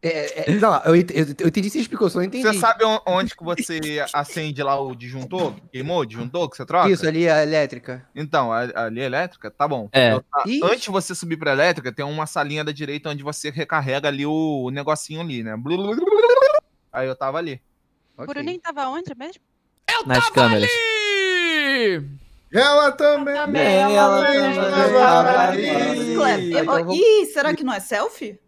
É, é, é não, eu, eu, eu entendi que você explicou, só não entendi. Você sabe onde que você acende lá o disjuntor? Queimou o disjuntor que você troca? Isso, ali é a elétrica. Então, ali é elétrica? Tá bom. É. Então, tá, antes de você subir pra elétrica, tem uma salinha da direita onde você recarrega ali o, negocinho ali, né? Aí eu tava ali. Okay. Por eu nem tava onde mesmo? Eu nas tava câmeras. Ali! Ela também. Ela também. Ela também. Ela também. Ih, será que não é selfie?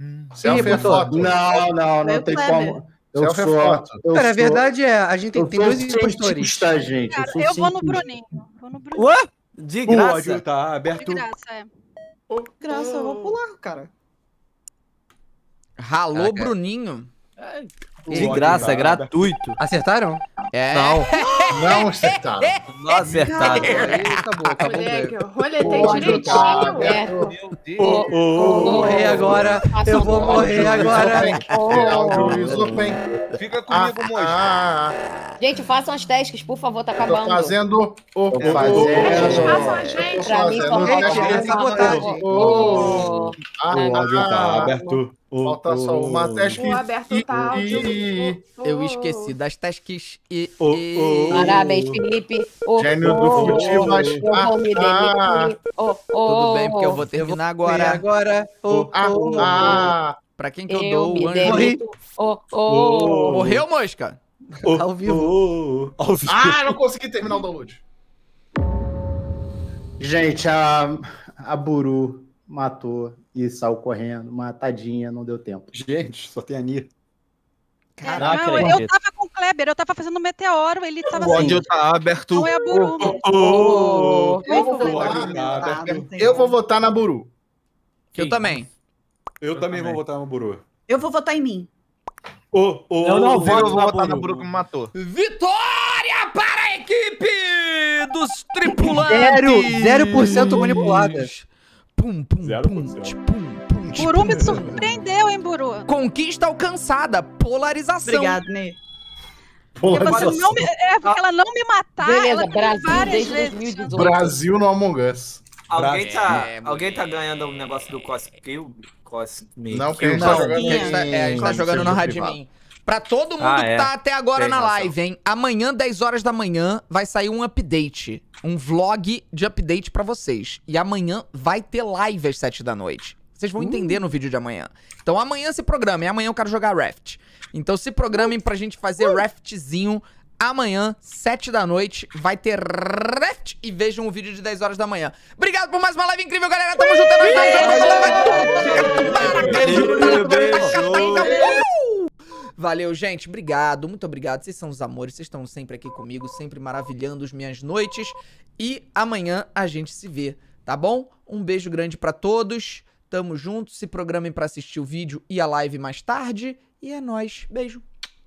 Hum, selfie é foto. Não, não, não é tem como. Eu selfie é sou, é foto. Eu Cara, sou, a verdade é, a gente tem, dois dois impostores. Tá, gente, Cara, eu, eu vou no Bruninho. Ué? De graça. O tá aberto. De graça, é. graça, eu vou pular, cara. Ralou Bruninho. Ai. De graça, gratuito. Acertaram? É. Não, não acertaram. Não acertaram. acabou, acabou. roletei direitinho, Meu Deus. vou morrer agora. Eu vou morrer agora. Fica comigo, moço. Gente, façam as testes, por favor, tá acabando. Tô fazendo o... Tô Façam a gente. Pra mim, só... Gente, é sabotagem. Ô, Aberto. O, Falta o... só uma task. que tá Eu esqueci das tasks e. O, o... Parabéns, Felipe. O, Gênio do futebol. Oh, Tudo bem, porque eu vou terminar agora. agora. Ah, o ah, Pra quem que eu, dou o anjo? Morri. Morreu, mosca? Ao vivo. Ao vivo. Ah, não consegui terminar o download. Gente, a, a Buru matou e saiu correndo, uma tadinha, não deu tempo. Gente, só tem a Nia. Caraca, não, eu tava com o Kleber, eu tava fazendo um meteoro, ele tava o assim. O tá aberto. Não é a Buru. Oh, oh, oh, eu, vou votar, ah, eu vou votar na Buru. Eu também. Eu, eu também, também vou votar na Buru. Eu vou votar em mim. Oh, oh, eu não vou, eu vou votar na Buru que me matou. Vitória para a equipe dos tripulantes! Zero, zero por cento manipuladas. Pum, pum, Zero pum, tch, pum, pum, Buru me surpreendeu, hein, Buru? Conquista alcançada, polarização. Obrigado, Ney. Polarização. Não me, é, porque ah. ela não me matar, Beleza, Brasil desde vezes. 2018. Brasil no Among Us. Alguém, tá, é, alguém tá ganhando um negócio do Cosplay? Cosmic. Não, porque a gente tá jogando, na tá- é, tá Radmin. Pra todo mundo ah, é. que tá até agora Tem na live, hein? Amanhã, 10 horas da manhã, vai sair um update. Um vlog de update para vocês. E amanhã vai ter live às 7 da noite. Vocês vão uh. entender no vídeo de amanhã. Então amanhã se programem. Amanhã eu quero jogar Raft. Então se programem pra gente fazer uh. Raftzinho amanhã, 7 da noite, vai ter Raft e vejam o vídeo de 10 horas da manhã. Obrigado por mais uma live incrível, galera. Tamo junto, é nóis. Valeu, gente. Obrigado, muito obrigado. Vocês são os amores, vocês estão sempre aqui comigo, sempre maravilhando as minhas noites. E amanhã a gente se vê, tá bom? Um beijo grande para todos. Tamo junto. Se programem para assistir o vídeo e a live mais tarde. E é nós. Beijo.